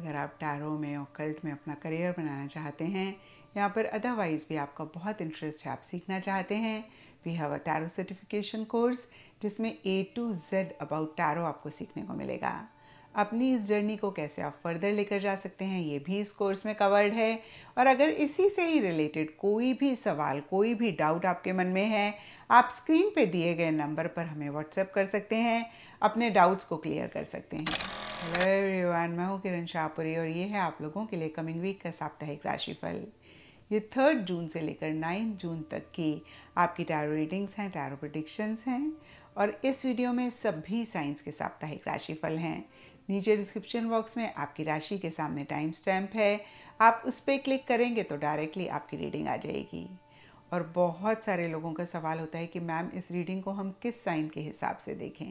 अगर आप टैरो में और कल्ट में अपना करियर बनाना चाहते हैं या पर अदरवाइज़ भी आपका बहुत इंटरेस्ट है आप सीखना चाहते हैं we have a tarot certification course जिसमें A to Z about tarot आपको सीखने को मिलेगा अपनी इस जर्नी को कैसे आप फर्दर लेकर जा सकते हैं ये भी इस कोर्स में कवर्ड है और अगर इसी से ही रिलेटेड कोई भी सवाल कोई भी डाउट आपके मन में है आप स्क्रीन पे दिए गए नंबर पर हमें व्हाट्सएप कर सकते हैं अपने डाउट्स को क्लियर कर सकते हैं हेलो एवरीवन मैं हूँ किरण शाहपुरी और ये है आप लोगों के लिए कमिंग वीक का साप्ताहिक राशिफल ये थर्ड जून से लेकर नाइन्थ जून तक की आपकी टैरो रीडिंग्स हैं टैरो प्रडिक्शंस हैं और इस वीडियो में सभी साइंस के साप्ताहिक राशिफल हैं नीचे डिस्क्रिप्शन बॉक्स में आपकी राशि के सामने टाइम स्टैम्प है आप उस पर क्लिक करेंगे तो डायरेक्टली आपकी रीडिंग आ जाएगी और बहुत सारे लोगों का सवाल होता है कि मैम इस रीडिंग को हम किस साइन के हिसाब से देखें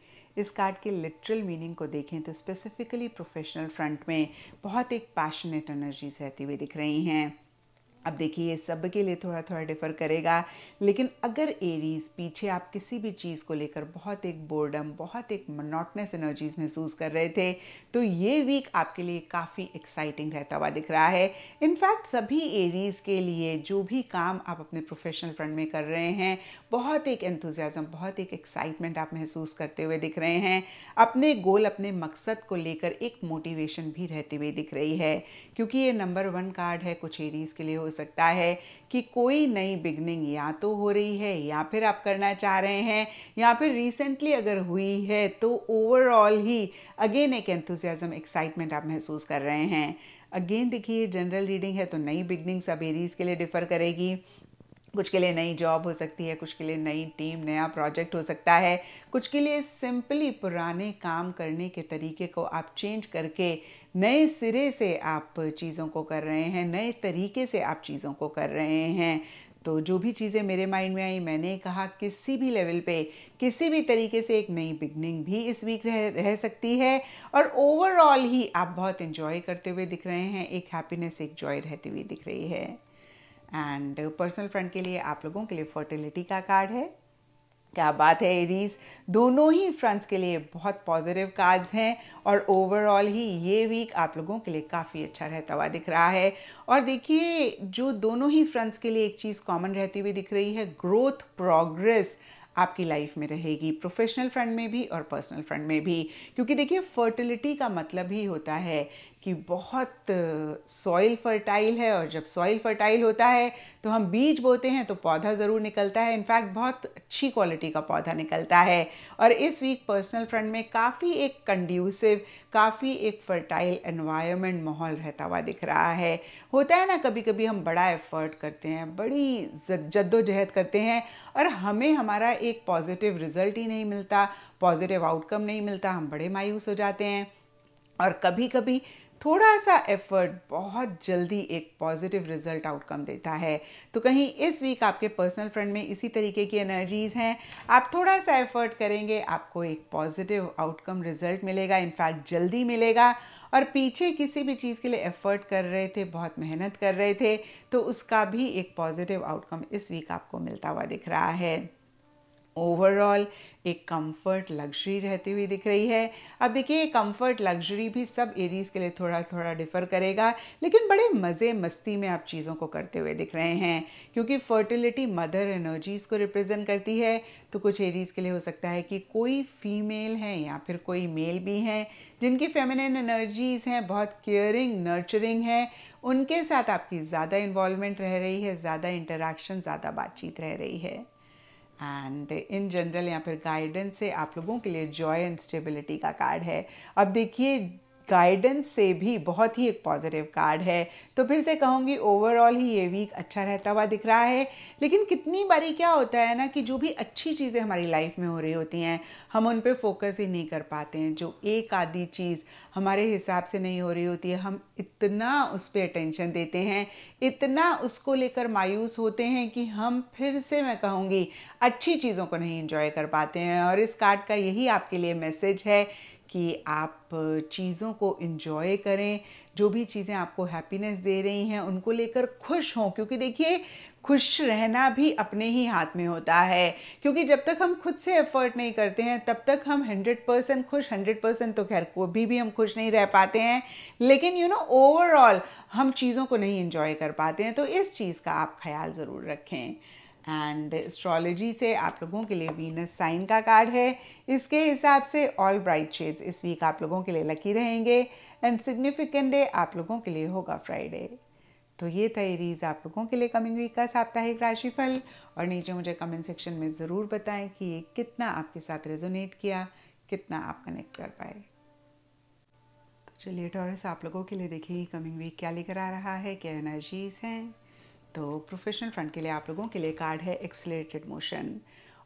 इस कार्ड के लिटरल मीनिंग को देखें तो स्पेसिफिकली प्रोफेशनल फ्रंट में बहुत एक पैशनेट एनर्जीज रहती हुई दिख रही हैं अब देखिए ये सब के लिए थोड़ा थोड़ा डिफर करेगा लेकिन अगर एरीज पीछे आप किसी भी चीज़ को लेकर बहुत एक बोर्डम बहुत एक मनोटनेस एनर्जीज महसूस कर रहे थे तो ये वीक आपके लिए काफ़ी एक्साइटिंग रहता हुआ दिख रहा है इनफैक्ट सभी एरीज के लिए जो भी काम आप अपने प्रोफेशनल फ्रंट में कर रहे हैं बहुत एक एंथुजियाज़म बहुत एक एक्साइटमेंट आप महसूस करते हुए दिख रहे हैं अपने गोल अपने मकसद को लेकर एक मोटिवेशन भी रहती हुई दिख रही है क्योंकि ये नंबर वन कार्ड है कुछ एरीज के लिए हो सकता है कि कोई नई बिगनिंग या तो हो रही है या फिर आप करना चाह रहे हैं या फिर रिसेंटली अगर हुई है तो ओवरऑल ही अगेन एक एंथुजियाजम एक्साइटमेंट आप महसूस कर रहे हैं अगेन देखिए जनरल रीडिंग है तो नई बिगनिंग सब एरीज के लिए डिफ़र करेगी कुछ के लिए नई जॉब हो सकती है कुछ के लिए नई टीम नया प्रोजेक्ट हो सकता है कुछ के लिए सिंपली पुराने काम करने के तरीके को आप चेंज करके नए सिरे से आप चीज़ों को कर रहे हैं नए तरीके से आप चीज़ों को कर रहे हैं तो जो भी चीज़ें मेरे माइंड में आई मैंने कहा किसी भी लेवल पे किसी भी तरीके से एक नई बिगनिंग भी इस वीक रह रह सकती है और ओवरऑल ही आप बहुत इन्जॉय करते हुए दिख रहे हैं एक हैप्पीनेस एक जॉय रहती हुई दिख रही है एंड पर्सनल फ्रेंड के लिए आप लोगों के लिए फर्टिलिटी का कार्ड है क्या बात है एरीज दोनों ही फ्रेंड्स के लिए बहुत पॉजिटिव कार्ड्स हैं और ओवरऑल ही ये वीक आप लोगों के लिए काफ़ी अच्छा रहता हुआ दिख रहा है और देखिए जो दोनों ही फ्रंट्स के लिए एक चीज़ कॉमन रहती हुई दिख रही है ग्रोथ प्रोग्रेस आपकी लाइफ में रहेगी प्रोफेशनल फ्रेंड में भी और पर्सनल फ्रेंड में भी क्योंकि देखिए फर्टिलिटी का मतलब ही होता है कि बहुत सॉइल फर्टाइल है और जब सॉइल फर्टाइल होता है तो हम बीज बोते हैं तो पौधा ज़रूर निकलता है इनफैक्ट बहुत अच्छी क्वालिटी का पौधा निकलता है और इस वीक पर्सनल फ्रंट में काफ़ी एक कंड्यूसिव काफ़ी एक फर्टाइल एनवायरनमेंट माहौल रहता हुआ दिख रहा है होता है ना कभी कभी हम बड़ा एफर्ट करते हैं बड़ी जद्दोजहद करते हैं और हमें हमारा एक पॉजिटिव रिजल्ट ही नहीं मिलता पॉजिटिव आउटकम नहीं मिलता हम बड़े मायूस हो जाते हैं और कभी कभी थोड़ा सा एफर्ट बहुत जल्दी एक पॉजिटिव रिजल्ट आउटकम देता है तो कहीं इस वीक आपके पर्सनल फ्रेंड में इसी तरीके की एनर्जीज़ हैं आप थोड़ा सा एफर्ट करेंगे आपको एक पॉजिटिव आउटकम रिजल्ट मिलेगा इनफैक्ट जल्दी मिलेगा और पीछे किसी भी चीज़ के लिए एफर्ट कर रहे थे बहुत मेहनत कर रहे थे तो उसका भी एक पॉजिटिव आउटकम इस वीक आपको मिलता हुआ दिख रहा है ओवरऑल एक कंफर्ट लग्जरी रहती हुई दिख रही है अब देखिए ये कंफर्ट लग्जरी भी सब एरीज़ के लिए थोड़ा थोड़ा डिफ़र करेगा लेकिन बड़े मज़े मस्ती में आप चीज़ों को करते हुए दिख रहे हैं क्योंकि फर्टिलिटी मदर एनर्जीज़ को रिप्रेजेंट करती है तो कुछ एरीज़ के लिए हो सकता है कि कोई फीमेल है या फिर कोई मेल भी हैं जिनकी फेमिनिन एनर्जीज़ हैं बहुत केयरिंग नर्चरिंग है उनके साथ आपकी ज़्यादा इन्वॉल्वमेंट रह रही है ज़्यादा इंटरेक्शन ज़्यादा बातचीत रह रही है एंड इन जनरल यहाँ पर गाइडेंस से आप लोगों के लिए जॉय एंड स्टेबिलिटी का कार्ड है अब देखिए गाइडेंस से भी बहुत ही एक पॉजिटिव कार्ड है तो फिर से कहूँगी ओवरऑल ही ये वीक अच्छा रहता हुआ दिख रहा है लेकिन कितनी बारी क्या होता है ना कि जो भी अच्छी चीज़ें हमारी लाइफ में हो रही होती हैं हम उन पर फोकस ही नहीं कर पाते हैं जो एक आधी चीज़ हमारे हिसाब से नहीं हो रही होती है हम इतना उस पर अटेंशन देते हैं इतना उसको लेकर मायूस होते हैं कि हम फिर से मैं कहूँगी अच्छी चीज़ों को नहीं इन्जॉय कर पाते हैं और इस कार्ड का यही आपके लिए मैसेज है कि आप चीज़ों को इन्जॉय करें जो भी चीज़ें आपको हैप्पीनेस दे रही हैं उनको लेकर खुश हों क्योंकि देखिए खुश रहना भी अपने ही हाथ में होता है क्योंकि जब तक हम खुद से एफर्ट नहीं करते हैं तब तक हम 100 परसेंट खुश 100 परसेंट तो खैर को भी भी हम खुश नहीं रह पाते हैं लेकिन यू नो ओवरऑल हम चीज़ों को नहीं इन्जॉय कर पाते हैं तो इस चीज़ का आप ख्याल ज़रूर रखें एंड एस्ट्रोलॉजी से आप लोगों के लिए वीनस साइन का कार्ड है इसके हिसाब से ऑल ब्राइट शेड्स इस वीक आप लोगों के लिए लकी रहेंगे एंड सिग्निफिकेंट डे आप लोगों के लिए होगा फ्राइडे तो ये था एरीज आप लोगों के लिए कमिंग वीक का साप्ताहिक राशिफल और नीचे मुझे कमेंट सेक्शन में ज़रूर बताएं कि ये कितना आपके साथ रेजोनेट किया कितना आप कनेक्ट कर पाए तो चलिए टॉरस आप लोगों के लिए देखिए कमिंग वीक क्या लेकर आ रहा है क्या एनर्जीज़ हैं तो प्रोफेशनल फ्रंट के लिए आप लोगों के लिए कार्ड है एक्सलेटेड मोशन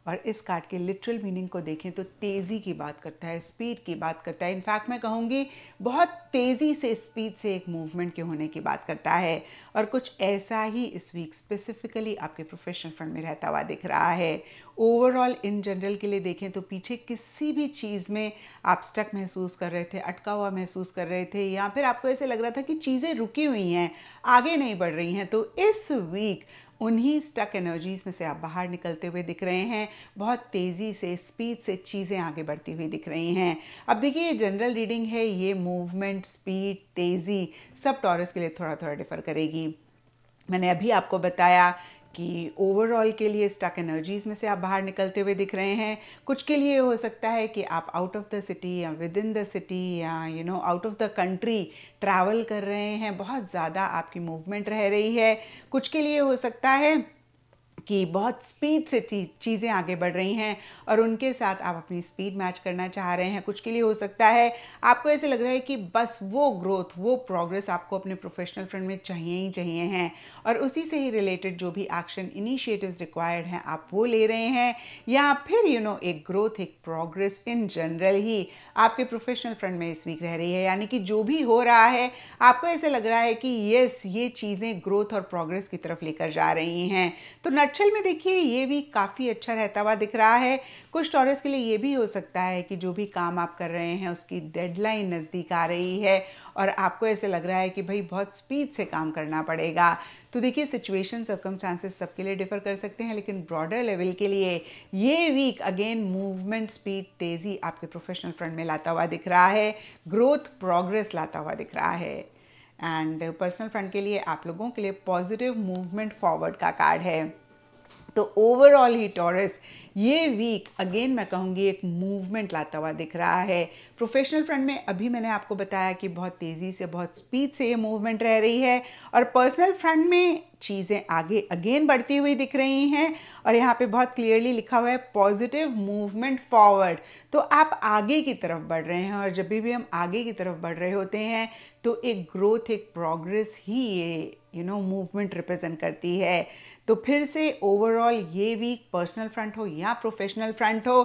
और इस कार्ड के लिटरल मीनिंग को देखें तो तेज़ी की बात करता है स्पीड की बात करता है इनफैक्ट मैं कहूँगी बहुत तेज़ी से स्पीड से एक मूवमेंट के होने की बात करता है और कुछ ऐसा ही इस वीक स्पेसिफिकली आपके प्रोफेशनल फ्रंट में रहता हुआ दिख रहा है ओवरऑल इन जनरल के लिए देखें तो पीछे किसी भी चीज़ में आप स्टक महसूस कर रहे थे अटका हुआ महसूस कर रहे थे या फिर आपको ऐसे लग रहा था कि चीज़ें रुकी हुई हैं आगे नहीं बढ़ रही हैं तो इस वीक उन्हीं स्टक एनर्जीज में से आप बाहर निकलते हुए दिख रहे हैं बहुत तेज़ी से स्पीड से चीज़ें आगे बढ़ती हुई दिख रही हैं अब देखिए ये जनरल रीडिंग है ये मूवमेंट स्पीड तेज़ी सब टॉरस के लिए थोड़ा थोड़ा डिफर करेगी मैंने अभी आपको बताया कि ओवरऑल के लिए स्टक एनर्जीज़ में से आप बाहर निकलते हुए दिख रहे हैं कुछ के लिए हो सकता है कि आप आउट ऑफ द सिटी या विद इन द सिटी या you know out of the country travel कर रहे हैं बहुत ज़्यादा आपकी मूवमेंट रह रही है कुछ के लिए हो सकता है कि बहुत स्पीड से चीज़ें आगे बढ़ रही हैं और उनके साथ आप अपनी स्पीड मैच करना चाह रहे हैं कुछ के लिए हो सकता है आपको ऐसे लग रहा है कि बस वो ग्रोथ वो प्रोग्रेस आपको अपने प्रोफेशनल फ्रंट में चाहिए ही चाहिए हैं और उसी से ही रिलेटेड जो भी एक्शन इनिशिएटिव्स रिक्वायर्ड हैं आप वो ले रहे हैं या फिर यू you नो know, एक ग्रोथ एक प्रोग्रेस इन जनरल ही आपके प्रोफेशनल फ्रंट में इस वीक रह रही है यानी कि जो भी हो रहा है आपको ऐसे लग रहा है कि येस ये चीज़ें ग्रोथ और प्रोग्रेस की तरफ लेकर जा रही हैं तो न नटशल में देखिए ये भी काफ़ी अच्छा रहता हुआ दिख रहा है कुछ टॉरस के लिए ये भी हो सकता है कि जो भी काम आप कर रहे हैं उसकी डेडलाइन नज़दीक आ रही है और आपको ऐसे लग रहा है कि भाई बहुत स्पीड से काम करना पड़ेगा तो देखिए सिचुएशन कम चांसेस सबके लिए डिफर कर सकते हैं लेकिन ब्रॉडर लेवल के लिए ये वीक अगेन मूवमेंट स्पीड तेज़ी आपके प्रोफेशनल फ्रंट में लाता हुआ दिख रहा है ग्रोथ प्रोग्रेस लाता हुआ दिख रहा है एंड पर्सनल फ्रंट के लिए आप लोगों के लिए पॉजिटिव मूवमेंट फॉरवर्ड का कार्ड है तो ओवरऑल ही टॉरस ये वीक अगेन मैं कहूँगी एक मूवमेंट लाता हुआ दिख रहा है प्रोफेशनल फ्रंट में अभी मैंने आपको बताया कि बहुत तेज़ी से बहुत स्पीड से ये मूवमेंट रह रही है और पर्सनल फ्रंट में चीज़ें आगे अगेन बढ़ती हुई दिख रही हैं और यहाँ पे बहुत क्लियरली लिखा हुआ है पॉजिटिव मूवमेंट फॉरवर्ड तो आप आगे की तरफ बढ़ रहे हैं और जब भी हम आगे की तरफ बढ़ रहे होते हैं तो एक ग्रोथ एक प्रोग्रेस ही ये यू नो मूवमेंट रिप्रेजेंट करती है तो फिर से ओवरऑल ये वीक पर्सनल फ्रंट हो या प्रोफेशनल फ्रंट हो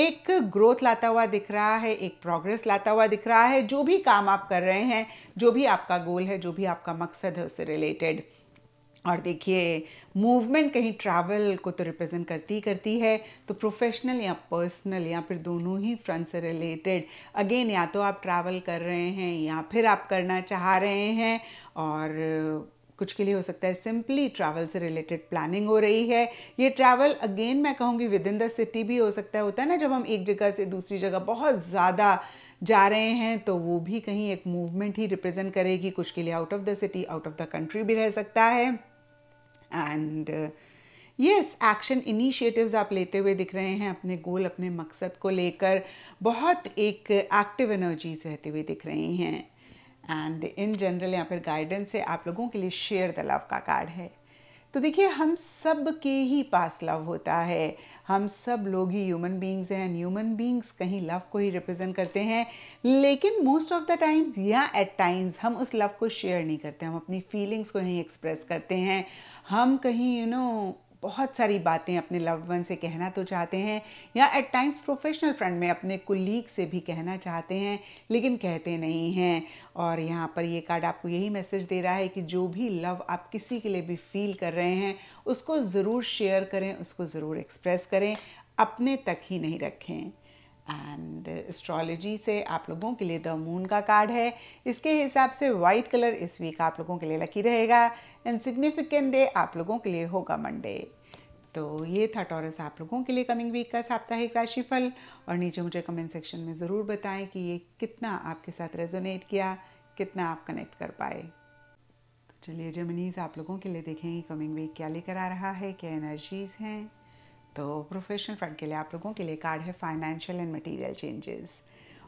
एक ग्रोथ लाता हुआ दिख रहा है एक प्रोग्रेस लाता हुआ दिख रहा है जो भी काम आप कर रहे हैं जो भी आपका गोल है जो भी आपका मकसद है उससे रिलेटेड और देखिए मूवमेंट कहीं ट्रैवल को तो रिप्रेजेंट करती ही करती है तो प्रोफेशनल या पर्सनल या फिर दोनों ही फ्रंट से रिलेटेड अगेन या तो आप ट्रैवल कर रहे हैं या फिर आप करना चाह रहे हैं और कुछ के लिए हो सकता है सिंपली ट्रैवल से रिलेटेड प्लानिंग हो रही है ये ट्रैवल अगेन मैं कहूँगी विद इन द सिटी भी हो सकता है होता है ना जब हम एक जगह से दूसरी जगह बहुत ज़्यादा जा रहे हैं तो वो भी कहीं एक मूवमेंट ही रिप्रेजेंट करेगी कुछ के लिए out of the city out of the country भी रह सकता है एंड यस एक्शन इनिशिएटिव्स आप लेते हुए दिख रहे हैं अपने गोल अपने मकसद को लेकर बहुत एक एक्टिव एनर्जीज रहते हुए दिख रही हैं एंड इन जनरल या फिर गाइडेंस से आप लोगों के लिए शेयर द लव का कार्ड है तो देखिए हम सब के ही पास लव होता है हम सब लोग ही ह्यूमन बींग्स हैं एंड ह्यूमन बींग्स कहीं लव को ही रिप्रेजेंट करते हैं लेकिन मोस्ट ऑफ द टाइम्स या एट टाइम्स हम उस लव को शेयर नहीं करते हम अपनी फीलिंग्स को नहीं एक्सप्रेस करते हैं हम कहीं यू you नो know, बहुत सारी बातें अपने लव वन से कहना तो चाहते हैं या एट टाइम्स प्रोफेशनल फ्रेंड में अपने कुलीग से भी कहना चाहते हैं लेकिन कहते नहीं हैं और यहाँ पर ये कार्ड आपको यही मैसेज दे रहा है कि जो भी लव आप किसी के लिए भी फील कर रहे हैं उसको ज़रूर शेयर करें उसको ज़रूर एक्सप्रेस करें अपने तक ही नहीं रखें एंड एस्ट्रोलॉजी से आप लोगों के लिए द मून का कार्ड है इसके हिसाब से वाइट कलर इस वीक आप लोगों के लिए लकी रहेगा एंड सिग्निफिकेंट डे आप लोगों के लिए होगा मंडे तो ये था टॉरस आप लोगों के लिए कमिंग वीक का साप्ताहिक राशिफल और नीचे मुझे कमेंट सेक्शन में ज़रूर बताएं कि ये कितना आपके साथ रेजोनेट किया कितना आप कनेक्ट कर पाए तो चलिए जर्मनीज़ आप लोगों के लिए देखेंगे कमिंग वीक क्या लेकर आ रहा है क्या एनर्जीज़ हैं तो प्रोफेशनल फ्रंट के लिए आप लोगों के लिए कार्ड है फाइनेंशियल एंड मटेरियल चेंजेस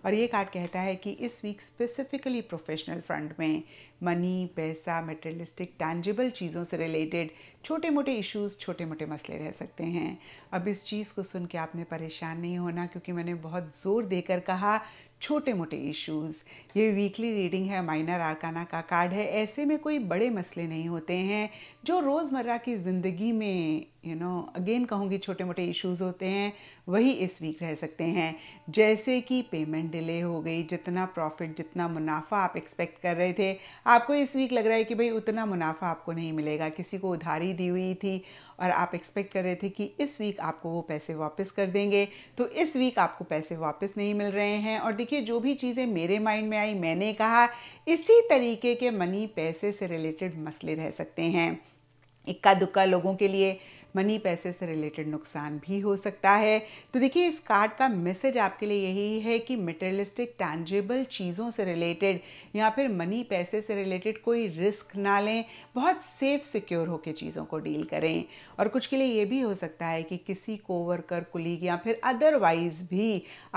और ये कार्ड कहता है कि इस वीक स्पेसिफिकली प्रोफेशनल फ्रंट में मनी पैसा मेटेरियलिस्टिक टैंजिबल चीज़ों से रिलेटेड छोटे मोटे इश्यूज छोटे मोटे मसले रह सकते हैं अब इस चीज़ को सुन के आपने परेशान नहीं होना क्योंकि मैंने बहुत ज़ोर देकर कहा छोटे मोटे इश्यूज ये वीकली रीडिंग है माइनर आरकाना का कार्ड है ऐसे में कोई बड़े मसले नहीं होते हैं जो रोज़मर्रा की ज़िंदगी में यू नो अगेन कहूँगी छोटे मोटे इश्यूज़ होते हैं वही इस वीक रह सकते हैं जैसे कि पेमेंट डिले हो गई जितना प्रॉफिट जितना मुनाफा आप एक्सपेक्ट कर रहे थे आपको इस वीक लग रहा है कि भाई उतना मुनाफा आपको नहीं मिलेगा किसी को उधारी दी हुई थी और आप एक्सपेक्ट कर रहे थे कि इस वीक आपको वो पैसे वापस कर देंगे तो इस वीक आपको पैसे वापस नहीं मिल रहे हैं और देखिए जो भी चीज़ें मेरे माइंड में आई मैंने कहा इसी तरीके के मनी पैसे से रिलेटेड मसले रह सकते हैं इक्का दुक्का लोगों के लिए मनी पैसे से रिलेटेड नुकसान भी हो सकता है तो देखिए इस कार्ड का मैसेज आपके लिए यही है कि मेटेरियलिस्टिक टैंजेबल चीज़ों से रिलेटेड या फिर मनी पैसे से रिलेटेड कोई रिस्क ना लें बहुत सेफ सिक्योर होकर चीज़ों को डील करें और कुछ के लिए ये भी हो सकता है कि किसी कोवर्कर कुलीग या फिर अदरवाइज भी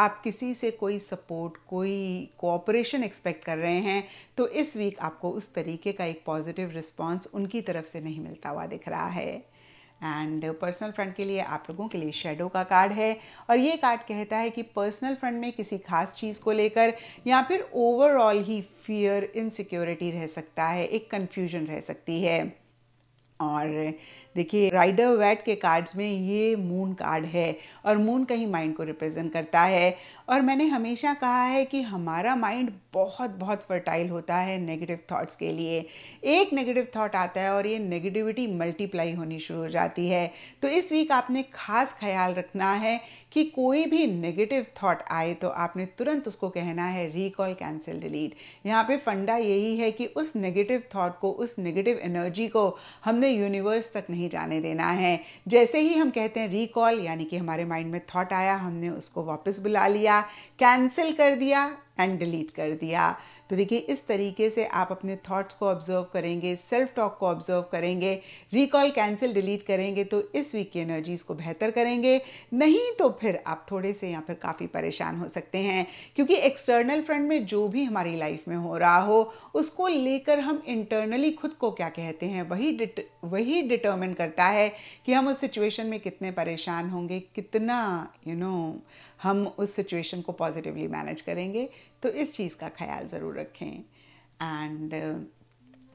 आप किसी से कोई सपोर्ट कोई कोऑपरेशन एक्सपेक्ट कर रहे हैं तो इस वीक आपको उस तरीके का एक पॉजिटिव रिस्पॉन्स उनकी तरफ से नहीं मिलता हुआ दिख रहा है एंड पर्सनल फ्रंट के लिए आप लोगों के लिए शेडो का कार्ड है और ये कार्ड कहता है कि पर्सनल फ्रंट में किसी खास चीज़ को लेकर या फिर ओवरऑल ही फियर इनसिक्योरिटी रह सकता है एक कन्फ्यूजन रह सकती है और देखिए राइडर वैट के कार्ड्स में ये मून कार्ड है और मून कहीं माइंड को रिप्रेजेंट करता है और मैंने हमेशा कहा है कि हमारा माइंड बहुत बहुत फर्टाइल होता है नेगेटिव थॉट्स के लिए एक नेगेटिव थॉट आता है और ये नेगेटिविटी मल्टीप्लाई होनी शुरू हो जाती है तो इस वीक आपने खास ख्याल रखना है कि कोई भी नेगेटिव थॉट आए तो आपने तुरंत उसको कहना है रिकॉल कैंसिल डिलीट यहाँ पे फंडा यही है कि उस नेगेटिव थॉट को उस नेगेटिव एनर्जी को हमने यूनिवर्स तक नहीं जाने देना है जैसे ही हम कहते हैं रिकॉल यानी कि हमारे माइंड में थॉट आया हमने उसको वापस बुला लिया दिया कैंसिल कर दिया एंड डिलीट कर दिया तो देखिए इस तरीके से आप अपने थॉट्स को ऑब्जर्व करेंगे सेल्फ टॉक को ऑब्जर्व करेंगे रिकॉल कैंसिल डिलीट करेंगे तो इस वीक की एनर्जीज़ को बेहतर करेंगे नहीं तो फिर आप थोड़े से या फिर काफ़ी परेशान हो सकते हैं क्योंकि एक्सटर्नल फ्रंट में जो भी हमारी लाइफ में हो रहा हो उसको लेकर हम इंटरनली खुद को क्या कहते हैं वही डिट वही डिटर्मिन करता है कि हम उस सिचुएशन में कितने परेशान होंगे कितना यू you नो know, हम उस सिचुएशन को पॉजिटिवली मैनेज करेंगे तो इस चीज़ का ख्याल ज़रूर रखें एंड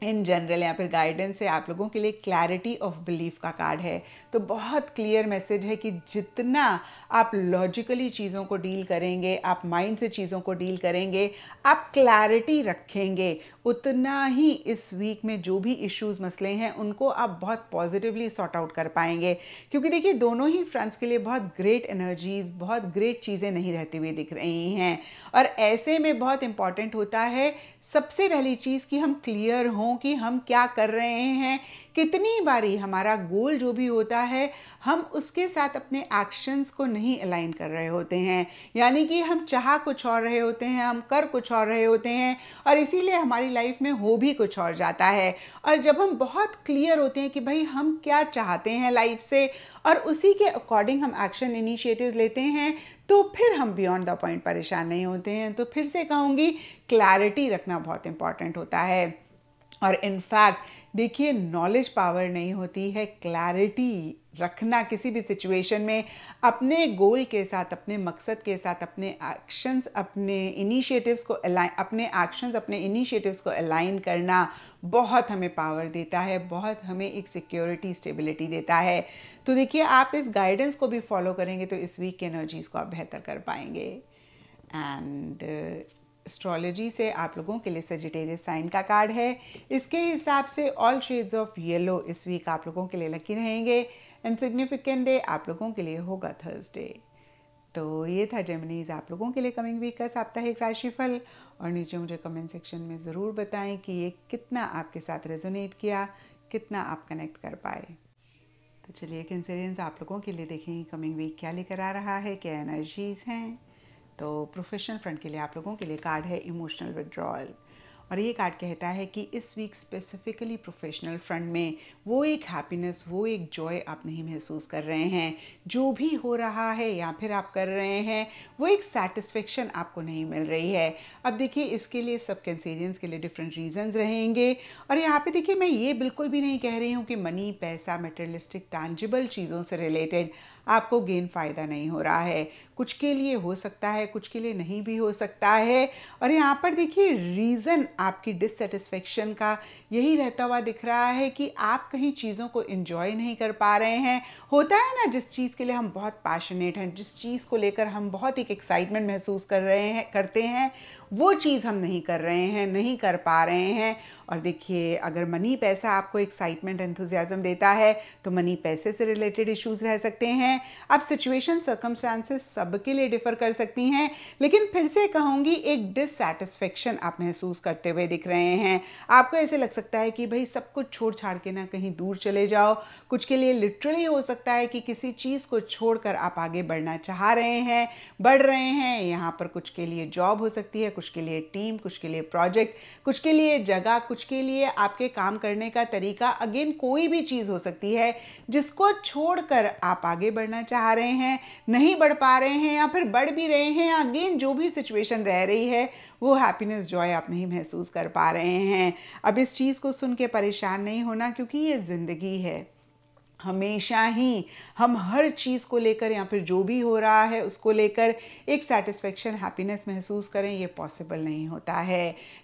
इन जनरल या फिर गाइडेंस से आप लोगों के लिए क्लैरिटी ऑफ बिलीफ का कार्ड है तो बहुत क्लियर मैसेज है कि जितना आप लॉजिकली चीज़ों को डील करेंगे आप माइंड से चीज़ों को डील करेंगे आप क्लैरिटी रखेंगे उतना ही इस वीक में जो भी इश्यूज मसले हैं उनको आप बहुत पॉजिटिवली सॉर्ट आउट कर पाएंगे क्योंकि देखिए दोनों ही फ्रेंड्स के लिए बहुत ग्रेट एनर्जीज बहुत ग्रेट चीज़ें नहीं रहती हुई दिख रही हैं और ऐसे में बहुत इंपॉर्टेंट होता है सबसे पहली चीज़ कि हम क्लियर हों कि हम क्या कर रहे हैं कितनी बारी हमारा गोल जो भी होता है हम उसके साथ अपने एक्शंस को नहीं अलाइन कर रहे होते हैं यानी कि हम चाह कुछ और रहे होते हैं हम कर कुछ और रहे होते हैं और इसीलिए हमारी लाइफ में हो भी कुछ और जाता है और जब हम बहुत क्लियर होते हैं कि भाई हम क्या चाहते हैं लाइफ से और उसी के अकॉर्डिंग हम एक्शन इनिशिएटिव लेते हैं तो फिर हम बियॉन्ड द पॉइंट परेशान नहीं होते हैं तो फिर से कहूँगी क्लैरिटी रखना बहुत इंपॉर्टेंट होता है और इनफैक्ट देखिए नॉलेज पावर नहीं होती है क्लैरिटी रखना किसी भी सिचुएशन में अपने गोल के साथ अपने मकसद के साथ अपने एक्शंस अपने इनिशिएटिव्स को अलाइन अपने एक्शंस अपने इनिशिएटिव्स को अलाइन करना बहुत हमें पावर देता है बहुत हमें एक सिक्योरिटी स्टेबिलिटी देता है तो देखिए आप इस गाइडेंस को भी फॉलो करेंगे तो इस वीक एनर्जीज़ को आप बेहतर कर पाएंगे एंड एस्ट्रोलॉजी से आप लोगों के लिए सजिटेरियस साइन का कार्ड है इसके हिसाब से ऑल शेड्स ऑफ येलो इस वीक आप लोगों के लिए लकी रहेंगे एंड सिग्निफिकेंट डे आप लोगों के लिए होगा थर्सडे तो ये था जेमिनीज आप लोगों के लिए कमिंग वीक का साप्ताहिक राशिफल और नीचे मुझे कमेंट सेक्शन में ज़रूर बताएं कि ये कितना आपके साथ रेजोनेट किया कितना आप कनेक्ट कर पाए तो चलिए कैंसेरियंस आप लोगों के लिए देखेंगे कमिंग वीक क्या लेकर आ रहा है क्या एनर्जीज़ हैं तो प्रोफेशनल फ्रंट के लिए आप लोगों के लिए कार्ड है इमोशनल विड्रॉल और ये कार्ड कहता है कि इस वीक स्पेसिफिकली प्रोफेशनल फ्रंट में वो एक हैप्पीनेस वो एक जॉय आप नहीं महसूस कर रहे हैं जो भी हो रहा है या फिर आप कर रहे हैं वो एक सेटिस्फेक्शन आपको नहीं मिल रही है अब देखिए इसके लिए सब कैंसेरियंस के लिए डिफरेंट रीजंस रहेंगे और यहाँ पे देखिए मैं ये बिल्कुल भी नहीं कह रही हूँ कि मनी पैसा मटेरियलिस्टिक टांजिबल चीज़ों से रिलेटेड आपको गेन फ़ायदा नहीं हो रहा है कुछ के लिए हो सकता है कुछ के लिए नहीं भी हो सकता है और यहाँ पर देखिए रीज़न आपकी डिससेटिस्फेक्शन का यही रहता हुआ दिख रहा है कि आप कहीं चीज़ों को इन्जॉय नहीं कर पा रहे हैं होता है ना जिस चीज़ के लिए हम बहुत पैशनेट हैं जिस चीज़ को लेकर हम बहुत एक एक्साइटमेंट महसूस कर रहे हैं करते हैं वो चीज़ हम नहीं कर रहे हैं नहीं कर पा रहे हैं और देखिए अगर मनी पैसा आपको एक्साइटमेंट एंथुजियाज़म देता है तो मनी पैसे से रिलेटेड इश्यूज रह सकते हैं अब सिचुएशन सर्कमस्टांसेस सबके लिए डिफ़र कर सकती हैं लेकिन फिर से कहूँगी एक डिससेटिस्फेक्शन आप महसूस करते हुए दिख रहे हैं आपको ऐसे लग सकता है कि भाई सब कुछ छोड़ छाड़ के ना कहीं दूर चले जाओ कुछ के लिए लिटरली हो सकता है कि किसी चीज़ को छोड़कर आप आगे बढ़ना चाह रहे हैं बढ़ रहे हैं यहाँ पर कुछ के लिए जॉब हो सकती है कुछ के लिए टीम कुछ के लिए प्रोजेक्ट कुछ के लिए जगह कुछ के लिए आपके काम करने का तरीका अगेन कोई भी चीज़ हो सकती है जिसको छोड़कर आप आगे बढ़ना चाह रहे हैं नहीं बढ़ पा रहे हैं या फिर बढ़ भी रहे हैं अगेन जो भी सिचुएशन रह रही है वो हैप्पीनेस जॉय आप नहीं महसूस कर पा रहे हैं अब इस चीज़ को सुन के परेशान नहीं होना क्योंकि ये ज़िंदगी है हमेशा ही हम हर चीज़ को लेकर या फिर जो भी हो रहा है उसको लेकर एक सेटिस्फेक्शन हैप्पीनेस महसूस करें ये पॉसिबल नहीं होता है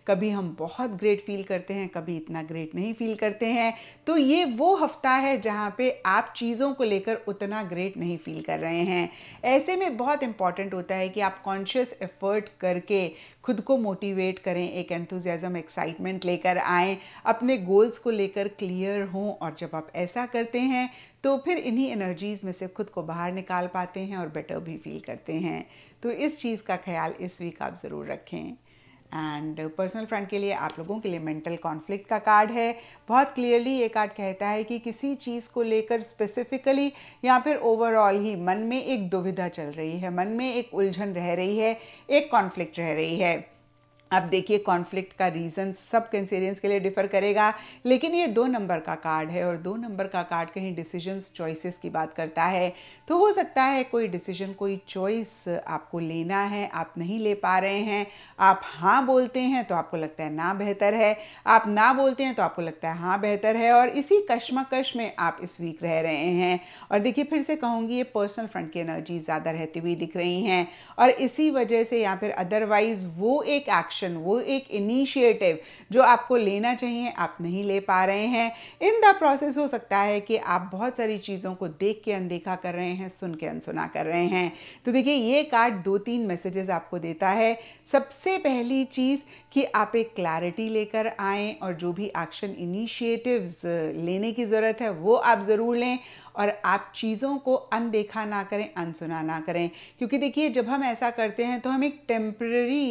कभी हम बहुत ग्रेट फील करते हैं कभी इतना ग्रेट नहीं फील करते हैं तो ये वो हफ्ता है जहाँ पे आप चीज़ों को लेकर उतना ग्रेट नहीं फील कर रहे हैं ऐसे में बहुत इंपॉर्टेंट होता है कि आप कॉन्शियस एफर्ट करके खुद को मोटिवेट करें एक एंथुजियाज़म एक्साइटमेंट लेकर आएँ अपने गोल्स को लेकर क्लियर हों और जब आप ऐसा करते हैं तो फिर इन्हीं एनर्जीज़ में से खुद को बाहर निकाल पाते हैं और बेटर भी फील करते हैं तो इस चीज़ का ख्याल इस वीक आप ज़रूर रखें एंड पर्सनल फ्रेंड के लिए आप लोगों के लिए मेंटल कॉन्फ्लिक्ट का कार्ड है बहुत क्लियरली ये कार्ड कहता है कि किसी चीज़ को लेकर स्पेसिफिकली या फिर ओवरऑल ही मन में एक दुविधा चल रही है मन में एक उलझन रह रही है एक कॉन्फ्लिक्ट रह रही है अब देखिए कॉन्फ्लिक्ट का रीज़न सब कैंसेरियंस के लिए डिफर करेगा लेकिन ये दो नंबर का कार्ड है और दो नंबर का कार्ड कहीं डिसीजंस चॉइसेस की बात करता है तो हो सकता है कोई डिसीजन कोई चॉइस आपको लेना है आप नहीं ले पा रहे हैं आप हाँ बोलते हैं तो आपको लगता है ना बेहतर है आप ना बोलते हैं तो आपको लगता है हाँ बेहतर है और इसी कश्मकश में आप इस वीक रह रहे हैं और देखिए फिर से कहूँगी ये पर्सनल फ्रंट की एनर्जी ज़्यादा रहती हुई दिख रही हैं और इसी वजह से या फिर अदरवाइज़ वो एक एक्शन एक्शन वो एक इनिशिएटिव जो आपको लेना चाहिए आप नहीं ले पा रहे हैं इन द प्रोसेस हो सकता है कि आप बहुत सारी चीज़ों को देख के अनदेखा कर रहे हैं सुन के अनसुना कर रहे हैं तो देखिए ये कार्ड दो तीन मैसेजेस आपको देता है सबसे पहली चीज़ कि आप एक क्लैरिटी लेकर आए और जो भी एक्शन इनिशिएटिव्स लेने की ज़रूरत है वो आप ज़रूर लें और आप चीज़ों को अनदेखा ना करें अनसुना ना करें क्योंकि देखिए जब हम ऐसा करते हैं तो हम एक टेम्प्रेरी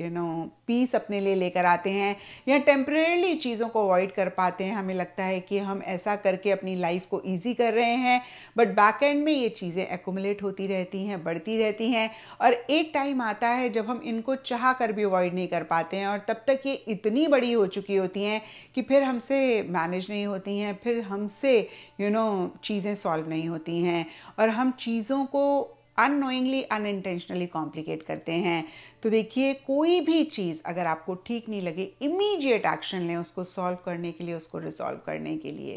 यू नो पीस अपने लिए लेकर आते हैं या टेम्प्रेरली चीज़ों को अवॉइड कर पाते हैं हमें लगता है कि हम ऐसा करके अपनी लाइफ को ईजी कर रहे हैं बट बैक एंड में ये चीज़ें एकोमुलेट होती रहती हैं बढ़ती रहती हैं और एक टाइम आता है जब हम इनको चाह कर भी अवॉइड नहीं कर पाते हैं और तब तक ये इतनी बड़ी हो चुकी होती हैं कि फिर हमसे मैनेज नहीं होती हैं फिर हमसे यू नो चीज़ें सॉल्व नहीं होती हैं और हम चीज़ों को अनोइंगली अनइंटेंशनली कॉम्प्लिकेट करते हैं तो देखिए कोई भी चीज़ अगर आपको ठीक नहीं लगे इमीडिएट एक्शन लें उसको सॉल्व करने के लिए उसको रिजॉल्व करने के लिए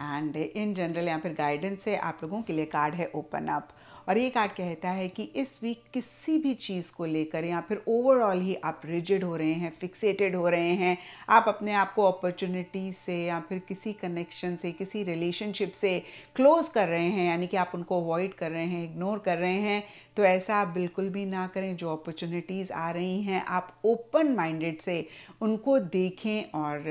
एंड इन जनरल या फिर गाइडेंस से आप लोगों के लिए कार्ड है ओपन अप और ये कार्ड कहता है कि इस वीक किसी भी चीज़ को लेकर या फिर ओवरऑल ही आप रिजिड हो रहे हैं फिक्सेटेड हो रहे हैं आप अपने आप को अपॉर्चुनिटी से या फिर किसी कनेक्शन से किसी रिलेशनशिप से क्लोज कर रहे हैं यानी कि आप उनको अवॉइड कर रहे हैं इग्नोर कर रहे हैं तो ऐसा आप बिल्कुल भी ना करें जो अपॉर्चुनिटीज़ आ रही हैं आप ओपन माइंडेड से उनको देखें और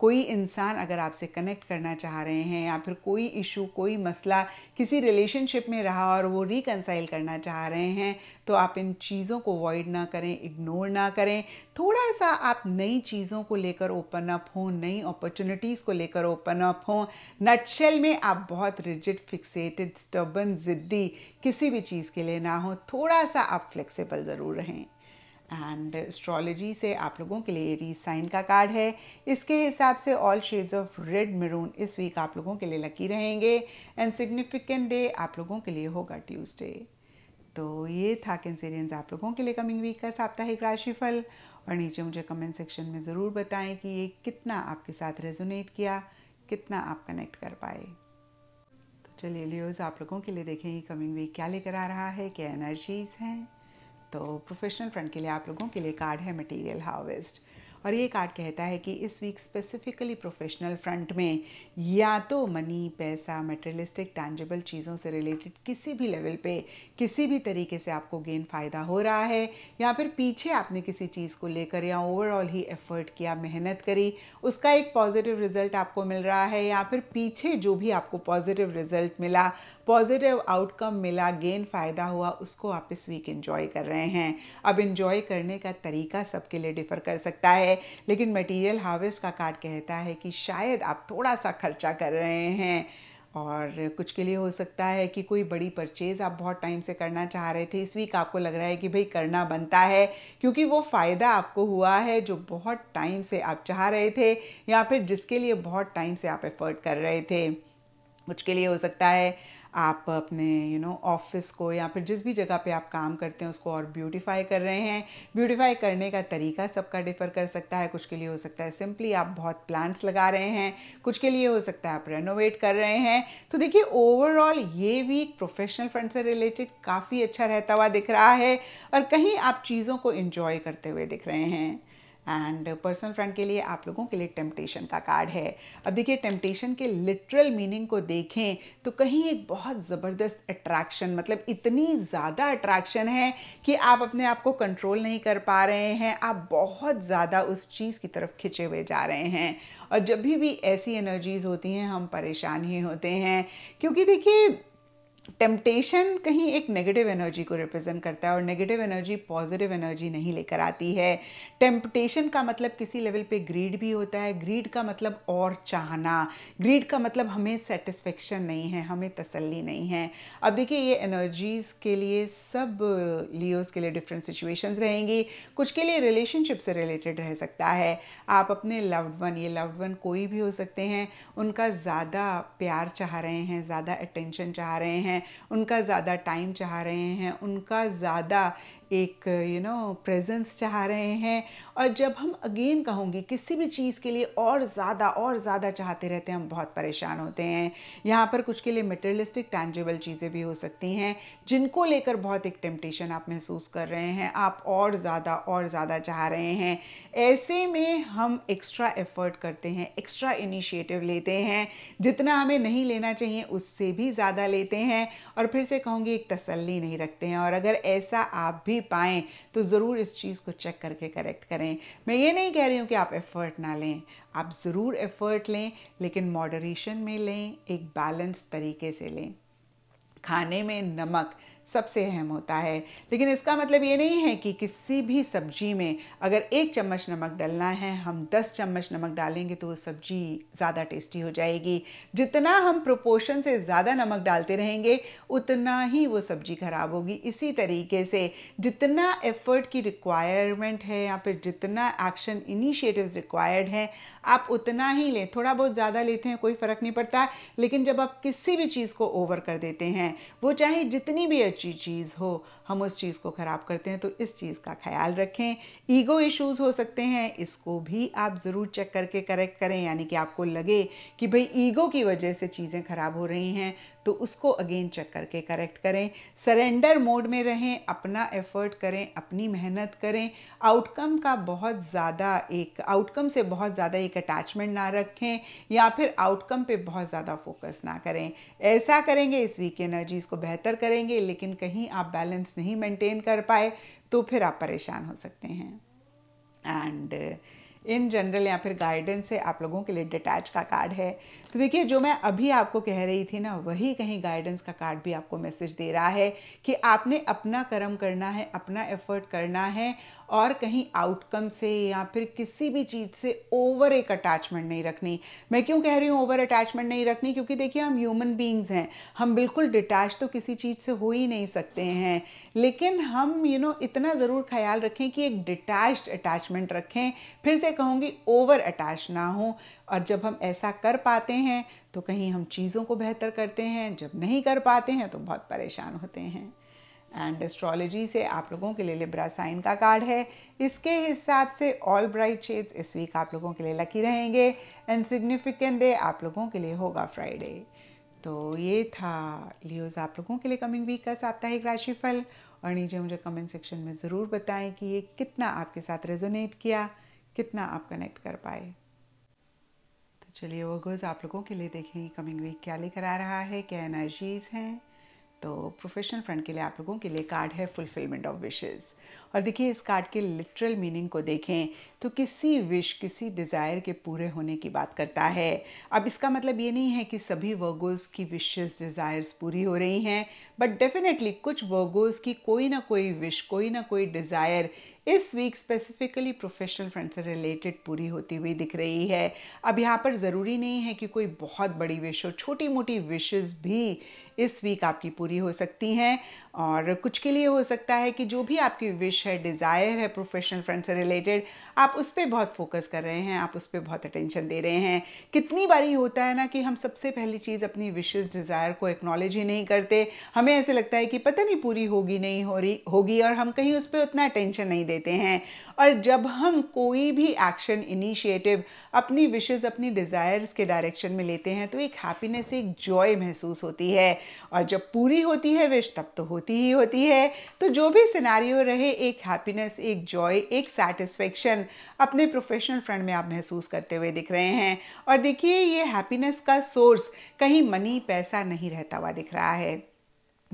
कोई इंसान अगर आपसे कनेक्ट करना चाह रहे हैं या फिर कोई इशू कोई मसला किसी रिलेशनशिप में रहा और वो रिकनसाइल करना चाह रहे हैं तो आप इन चीज़ों को अवॉइड ना करें इग्नोर ना करें थोड़ा सा आप नई चीज़ों को लेकर ओपन अप हों नई अपॉर्चुनिटीज़ को लेकर ओपन अप हों नटशेल में आप बहुत रिजिड फिक्सेटेड स्टबन ज़िद्दी किसी भी चीज़ के लिए ना हो थोड़ा सा आप फ्लेक्सिबल ज़रूर रहें एंड एस्ट्रोलॉजी से आप लोगों के लिए एरीज साइन का कार्ड है इसके हिसाब से all shades of red maroon इस वीक आप लोगों के लिए लकी रहेंगे एंड सिग्निफिकेंट डे आप लोगों के लिए होगा ट्यूसडे तो ये था कैंसेरियंस आप लोगों के लिए कमिंग वीक का साप्ताहिक राशिफल और नीचे मुझे कमेंट सेक्शन में ज़रूर बताएं कि ये कितना आपके साथ रेजोनेट किया कितना आप कनेक्ट कर पाए तो चलिए लियोज आप लोगों के लिए देखें ये कमिंग वीक क्या लेकर आ रहा है क्या एनर्जीज़ हैं तो प्रोफेशनल फ्रंट के लिए आप लोगों के लिए कार्ड है मटेरियल हार्वेस्ट और ये कार्ड कहता है कि इस वीक स्पेसिफिकली प्रोफेशनल फ्रंट में या तो मनी पैसा मटेरियलिस्टिक टैंजेबल चीज़ों से रिलेटेड किसी भी लेवल पे किसी भी तरीके से आपको गेन फ़ायदा हो रहा है या फिर पीछे आपने किसी चीज़ को लेकर या ओवरऑल ही एफर्ट किया मेहनत करी उसका एक पॉजिटिव रिजल्ट आपको मिल रहा है या फिर पीछे जो भी आपको पॉजिटिव रिजल्ट मिला पॉजिटिव आउटकम मिला गेन फ़ायदा हुआ उसको आप इस वीक इन्जॉय कर रहे हैं अब इन्जॉय करने का तरीका सबके लिए डिफ़र कर सकता है लेकिन मटेरियल हार्वेस्ट का कार्ड कहता है कि शायद आप थोड़ा सा खर्चा कर रहे हैं और कुछ के लिए हो सकता है कि कोई बड़ी परचेज़ आप बहुत टाइम से करना चाह रहे थे इस वीक आपको लग रहा है कि भाई करना बनता है क्योंकि वो फ़ायदा आपको हुआ है जो बहुत टाइम से आप चाह रहे थे या फिर जिसके लिए बहुत टाइम से आप एफर्ट कर रहे थे कुछ के लिए हो सकता है आप अपने यू नो ऑफिस को या फिर जिस भी जगह पे आप काम करते हैं उसको और ब्यूटीफाई कर रहे हैं ब्यूटीफाई करने का तरीका सबका डिफ़र कर सकता है कुछ के लिए हो सकता है सिंपली आप बहुत प्लांट्स लगा रहे हैं कुछ के लिए हो सकता है आप रेनोवेट कर रहे हैं तो देखिए ओवरऑल ये भी प्रोफेशनल फ्रंट से रिलेटेड काफ़ी अच्छा रहता हुआ दिख रहा है और कहीं आप चीज़ों को इन्जॉय करते हुए दिख रहे हैं एंड पर्सनल फ्रेंड के लिए आप लोगों के लिए टेम्पटेशन का कार्ड है अब देखिए टेम्पटेशन के लिटरल मीनिंग को देखें तो कहीं एक बहुत ज़बरदस्त अट्रैक्शन मतलब इतनी ज़्यादा अट्रैक्शन है कि आप अपने आप को कंट्रोल नहीं कर पा रहे हैं आप बहुत ज़्यादा उस चीज़ की तरफ खिंचे हुए जा रहे हैं और जब भी भी ऐसी एनर्जीज़ होती हैं हम परेशान ही होते हैं क्योंकि देखिए टेम्पटेशन कहीं एक नेगेटिव एनर्जी को रिप्रेजेंट करता है और नेगेटिव एनर्जी पॉजिटिव एनर्जी नहीं लेकर आती है टेम्पटेशन का मतलब किसी लेवल पे ग्रीड भी होता है ग्रीड का मतलब और चाहना ग्रीड का मतलब हमें सेटिस्फेक्शन नहीं है हमें तसल्ली नहीं है अब देखिए ये एनर्जीज़ के लिए सब लियोज़ के लिए डिफरेंट सिचुएशंस रहेंगी कुछ के लिए रिलेशनशिप से रिलेटेड रह सकता है आप अपने लव्ड वन ये लव्ड वन कोई भी हो सकते हैं उनका ज़्यादा प्यार चाह रहे हैं ज़्यादा अटेंशन चाह रहे हैं उनका ज़्यादा टाइम चाह रहे हैं उनका ज़्यादा एक यू नो प्रेजेंस चाह रहे हैं और जब हम अगेन कहूँगी किसी भी चीज़ के लिए और ज़्यादा और ज़्यादा चाहते रहते हैं हम बहुत परेशान होते हैं यहाँ पर कुछ के लिए मटेरियलिस्टिक टैंजेबल चीज़ें भी हो सकती हैं जिनको लेकर बहुत एक टेम्पटेशन आप महसूस कर रहे हैं आप और ज़्यादा और ज़्यादा चाह रहे हैं ऐसे में हम एक्स्ट्रा एफर्ट करते हैं एक्स्ट्रा इनिशिएटिव लेते हैं जितना हमें नहीं लेना चाहिए उससे भी ज़्यादा लेते हैं और फिर से कहूँगी एक तसल्ली नहीं रखते हैं और अगर ऐसा आप भी पाएँ तो ज़रूर इस चीज़ को चेक करके करेक्ट करें मैं ये नहीं कह रही हूँ कि आप एफ़र्ट ना लें आप ज़रूर एफ़र्ट लें लेकिन मॉडरेशन में लें एक बैलेंस तरीके से लें खाने में नमक सबसे अहम होता है लेकिन इसका मतलब ये नहीं है कि किसी भी सब्जी में अगर एक चम्मच नमक डालना है हम 10 चम्मच नमक डालेंगे तो वो सब्जी ज़्यादा टेस्टी हो जाएगी जितना हम प्रोपोर्शन से ज़्यादा नमक डालते रहेंगे उतना ही वो सब्जी ख़राब होगी इसी तरीके से जितना एफर्ट की रिक्वायरमेंट है या फिर जितना एक्शन इनिशिएटिव रिक्वायर्ड हैं आप उतना ही लें थोड़ा बहुत ज़्यादा लेते हैं कोई फ़र्क नहीं पड़ता लेकिन जब आप किसी भी चीज़ को ओवर कर देते हैं वो चाहे जितनी भी अच्छी चीज़ हो हम उस चीज़ को ख़राब करते हैं तो इस चीज़ का ख्याल रखें ईगो इश्यूज़ हो सकते हैं इसको भी आप ज़रूर चेक करके करेक्ट करें यानी कि आपको लगे कि भाई ईगो की वजह से चीज़ें ख़राब हो रही हैं तो उसको अगेन चेक करके करेक्ट करें सरेंडर मोड में रहें अपना एफर्ट करें अपनी मेहनत करें आउटकम का बहुत ज़्यादा एक आउटकम से बहुत ज़्यादा एक अटैचमेंट ना रखें या फिर आउटकम पे बहुत ज़्यादा फोकस ना करें ऐसा करेंगे इस वीक एनर्जीज़ को बेहतर करेंगे लेकिन कहीं आप बैलेंस नहीं मेंटेन कर पाए तो फिर आप परेशान हो सकते हैं एंड इन जनरल या फिर गाइडेंस से आप लोगों के लिए डिटैच का कार्ड है तो देखिए जो मैं अभी आपको कह रही थी ना वही कहीं गाइडेंस का कार्ड भी आपको मैसेज दे रहा है कि आपने अपना कर्म करना है अपना एफर्ट करना है और कहीं आउटकम से या फिर किसी भी चीज़ से ओवर एक अटैचमेंट नहीं रखनी मैं क्यों कह रही हूँ ओवर अटैचमेंट नहीं रखनी क्योंकि देखिए हम ह्यूमन बींग्स हैं हम बिल्कुल डिटैच तो किसी चीज़ से हो ही नहीं सकते हैं लेकिन हम यू you नो know, इतना ज़रूर ख्याल रखें कि एक डिटैच अटैचमेंट रखें फिर से कहूँगी ओवर अटैच ना हो और जब हम ऐसा कर पाते हैं तो कहीं हम चीज़ों को बेहतर करते हैं जब नहीं कर पाते हैं तो बहुत परेशान होते हैं एंड एस्ट्रोलॉजी से आप लोगों के लिए लिब्रा साइन का कार्ड है इसके हिसाब से ऑल ब्राइट शेड्स इस वीक आप लोगों के लिए लकी रहेंगे एंड सिग्निफिकेंट डे आप लोगों के लिए होगा फ्राइडे तो ये था लियोज आप लोगों के लिए कमिंग वीक का साप्ताहिक राशिफल और नीचे मुझे कमेंट सेक्शन में ज़रूर बताएं कि ये कितना आपके साथ रेजोनेट किया कितना आप कनेक्ट कर पाए तो चलिए वो गोज़ आप लोगों के लिए देखेंगे कमिंग वीक क्या लेकर आ रहा है क्या एनर्जीज़ हैं तो प्रोफेशनल फ्रेंड के लिए आप लोगों के लिए कार्ड है फुलफिलमेंट ऑफ विशेज़ और देखिए इस कार्ड के लिटरल मीनिंग को देखें तो किसी विश किसी डिज़ायर के पूरे होने की बात करता है अब इसका मतलब ये नहीं है कि सभी वर्गोज़ की विशेज़ डिज़ायर्स पूरी हो रही हैं बट डेफिनेटली कुछ वर्गोज़ की कोई ना कोई विश कोई ना कोई डिज़ायर इस वीक स्पेसिफिकली प्रोफेशनल फ्रेंड से रिलेटेड पूरी होती हुई दिख रही है अब यहाँ पर ज़रूरी नहीं है कि कोई बहुत बड़ी विश हो छोटी मोटी विशेज़ भी इस वीक आपकी पूरी हो सकती हैं और कुछ के लिए हो सकता है कि जो भी आपकी विश है डिज़ायर है प्रोफेशनल फ्रेंड से रिलेटेड आप उस पर बहुत फोकस कर रहे हैं आप उस पर बहुत अटेंशन दे रहे हैं कितनी बारी होता है ना कि हम सबसे पहली चीज़ अपनी विशेज़ डिज़ायर को एक्नॉलेज ही नहीं करते हमें ऐसे लगता है कि पता नहीं पूरी होगी नहीं हो रही होगी और हम कहीं उस पर उतना अटेंशन नहीं देते हैं और जब हम कोई भी एक्शन इनिशिएटिव अपनी विशेज अपनी डिज़ायर्स के डायरेक्शन में लेते हैं तो एक हैप्पीनेस एक जॉय महसूस होती है और जब पूरी होती है विश तब तो होती ही होती है तो जो भी सिनारियो रहे एक हैप्पीनेस एक जॉय एक सेटिस्फेक्शन अपने प्रोफेशनल फ्रंट में आप महसूस करते हुए दिख रहे हैं और देखिए ये हैप्पीनेस का सोर्स कहीं मनी पैसा नहीं रहता हुआ दिख रहा है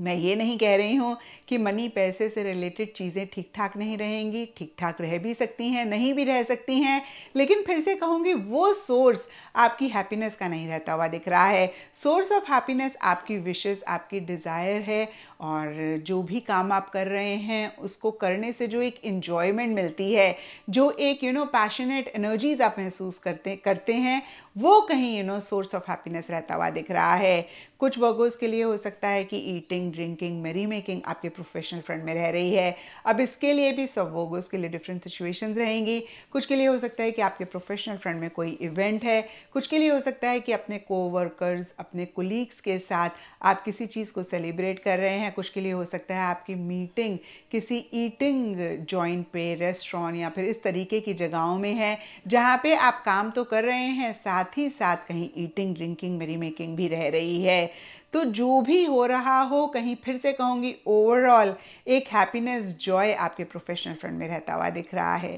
मैं ये नहीं कह रही हूँ कि मनी पैसे से रिलेटेड चीज़ें ठीक ठाक नहीं रहेंगी ठीक ठाक रह भी सकती हैं नहीं भी रह सकती हैं लेकिन फिर से कहूँगी वो सोर्स आपकी हैप्पीनेस का नहीं रहता हुआ दिख रहा है सोर्स ऑफ हैप्पीनेस आपकी विशेज़ आपकी डिज़ायर है और जो भी काम आप कर रहे हैं उसको करने से जो एक इन्जॉयमेंट मिलती है जो एक यू नो पैशनेट एनर्जीज आप महसूस करते करते हैं वो कहीं you know source of happiness रहता हुआ दिख रहा है कुछ वर्गोज के लिए हो सकता है कि ईटिंग ड्रिंकिंग मेरी मेकिंग आपके प्रोफेशनल फ्रंट में रह रही है अब इसके लिए भी सब वर्गोज के लिए डिफरेंट सिचुएशंस रहेंगी कुछ के लिए हो सकता है कि आपके प्रोफेशनल फ्रंट में कोई इवेंट है कुछ के लिए हो सकता है कि अपने कोवर्कर्स अपने कोलीग्स के साथ आप किसी चीज़ को सेलिब्रेट कर रहे हैं कुछ के लिए हो सकता है आपकी मीटिंग किसी ईटिंग जॉइंट पे रेस्टोरेंट या फिर इस तरीके की जगहों में है जहाँ पे आप काम तो कर रहे हैं साथ ही साथ कहीं ईटिंग ड्रिंकिंग मेरी मेकिंग भी रह रही है तो जो भी हो रहा हो कहीं फिर से कहूँगी ओवरऑल एक हैप्पीनेस जॉय आपके प्रोफेशनल फ्रेंड में रहता हुआ दिख रहा है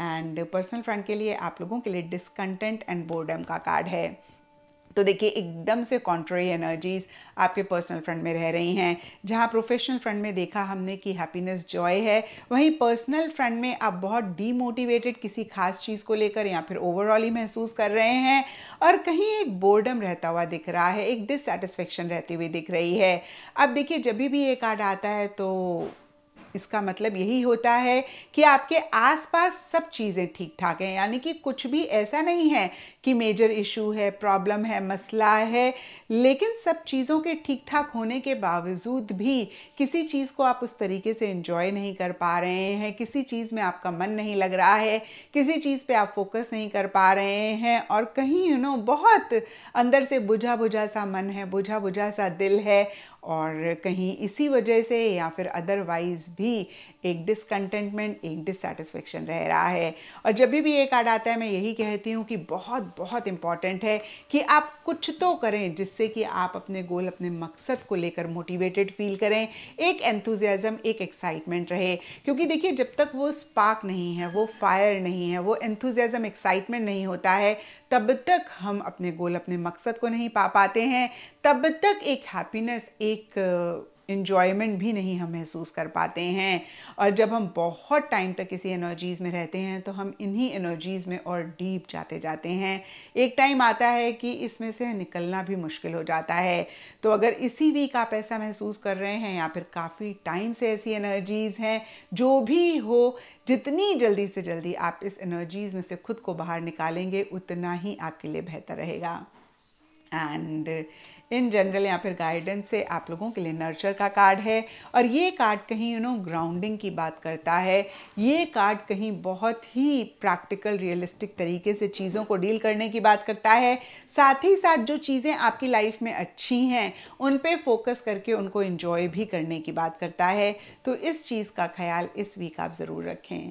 एंड पर्सनल फ्रेंड के लिए आप लोगों के लिए डिसकंटेंट एंड बोर्डम का कार्ड है तो देखिए एकदम से कॉन्ट्ररी एनर्जीज आपके पर्सनल फ्रेंड में रह रही हैं जहाँ प्रोफेशनल फ्रेंड में देखा हमने कि हैप्पीनेस जॉय है वहीं पर्सनल फ्रेंड में आप बहुत डीमोटिवेटेड किसी खास चीज़ को लेकर या फिर ओवरऑल ही महसूस कर रहे हैं और कहीं एक बोर्डम रहता हुआ दिख रहा है एक डिससेटिस्फेक्शन रहती हुई दिख रही है अब देखिए जब भी ये कार्ड आता है तो इसका मतलब यही होता है कि आपके आसपास सब चीज़ें ठीक ठाक हैं यानी कि कुछ भी ऐसा नहीं है कि मेजर इशू है प्रॉब्लम है मसला है लेकिन सब चीज़ों के ठीक ठाक होने के बावजूद भी किसी चीज़ को आप उस तरीके से इंजॉय नहीं कर पा रहे हैं किसी चीज़ में आपका मन नहीं लग रहा है किसी चीज़ पे आप फोकस नहीं कर पा रहे हैं और कहीं यू नो बहुत अंदर से बुझा बुझा सा मन है बुझा बुझा सा दिल है और कहीं इसी वजह से या फिर अदरवाइज़ भी एक डिसकंटेंटमेंट एक डिससेटिस्फेक्शन रह रहा है और जब भी ये कार्ड आता है मैं यही कहती हूँ कि बहुत बहुत इंपॉर्टेंट है कि आप कुछ तो करें जिससे कि आप अपने गोल अपने मकसद को लेकर मोटिवेटेड फील करें एक एंथुजियाज़म एक एक्साइटमेंट रहे क्योंकि देखिए जब तक वो स्पार्क नहीं है वो फायर नहीं है वो एंथुजियाज़म एक्साइटमेंट नहीं होता है तब तक हम अपने गोल अपने मकसद को नहीं पा पाते हैं तब तक एक हैप्पीनेस एक इन्जॉयमेंट भी नहीं हम महसूस कर पाते हैं और जब हम बहुत टाइम तक किसी एनर्जीज़ में रहते हैं तो हम इन्हीं एनर्जीज़ में और डीप जाते जाते हैं एक टाइम आता है कि इसमें से निकलना भी मुश्किल हो जाता है तो अगर इसी वीक आप ऐसा महसूस कर रहे हैं या फिर काफ़ी टाइम से ऐसी एनर्जीज़ हैं जो भी हो जितनी जल्दी से जल्दी आप इस एनर्जीज़ में से खुद को बाहर निकालेंगे उतना ही आपके लिए बेहतर रहेगा एंड इन जनरल या फिर गाइडेंस से आप लोगों के लिए नर्चर का कार्ड है और ये कार्ड कहीं यू नो ग्राउंडिंग की बात करता है ये कार्ड कहीं बहुत ही प्रैक्टिकल रियलिस्टिक तरीके से चीज़ों को डील करने की बात करता है साथ ही साथ जो चीज़ें आपकी लाइफ में अच्छी हैं उन पे फोकस करके उनको इन्जॉय भी करने की बात करता है तो इस चीज़ का ख्याल इस वीक आप ज़रूर रखें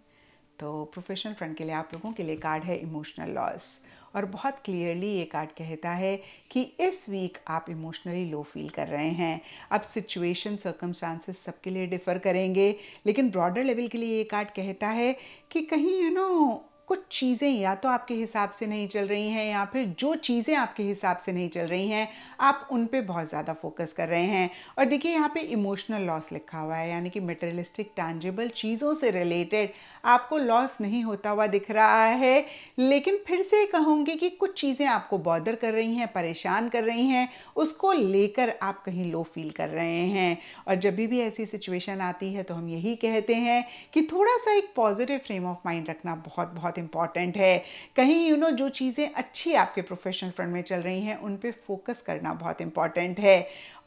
तो प्रोफेशनल फ्रंट के लिए आप लोगों के लिए कार्ड है इमोशनल लॉस और बहुत क्लियरली ये कार्ड कहता है कि इस वीक आप इमोशनली लो फील कर रहे हैं अब सिचुएशन सर्कमस्टांसेस सबके लिए डिफ़र करेंगे लेकिन ब्रॉडर लेवल के लिए ये कार्ड कहता है कि कहीं यू you नो know, कुछ चीज़ें या तो आपके हिसाब से नहीं चल रही हैं या फिर जो चीज़ें आपके हिसाब से नहीं चल रही हैं आप उन पे बहुत ज़्यादा फोकस कर रहे हैं और देखिए यहाँ पे इमोशनल लॉस लिखा हुआ है यानी कि मेटेरियलिस्टिक टैंजेबल चीज़ों से रिलेटेड आपको लॉस नहीं होता हुआ दिख रहा है लेकिन फिर से कहूँगी कि कुछ चीज़ें आपको बॉदर कर रही हैं परेशान कर रही हैं उसको लेकर आप कहीं लो फील कर रहे हैं और जब भी ऐसी सिचुएशन आती है तो हम यही कहते हैं कि थोड़ा सा एक पॉजिटिव फ्रेम ऑफ माइंड रखना बहुत बहुत इम्पॉर्टेंट है कहीं यू नो जो चीज़ें अच्छी आपके प्रोफेशनल फ्रंट में चल रही हैं उन पर फोकस करना बहुत इम्पॉर्टेंट है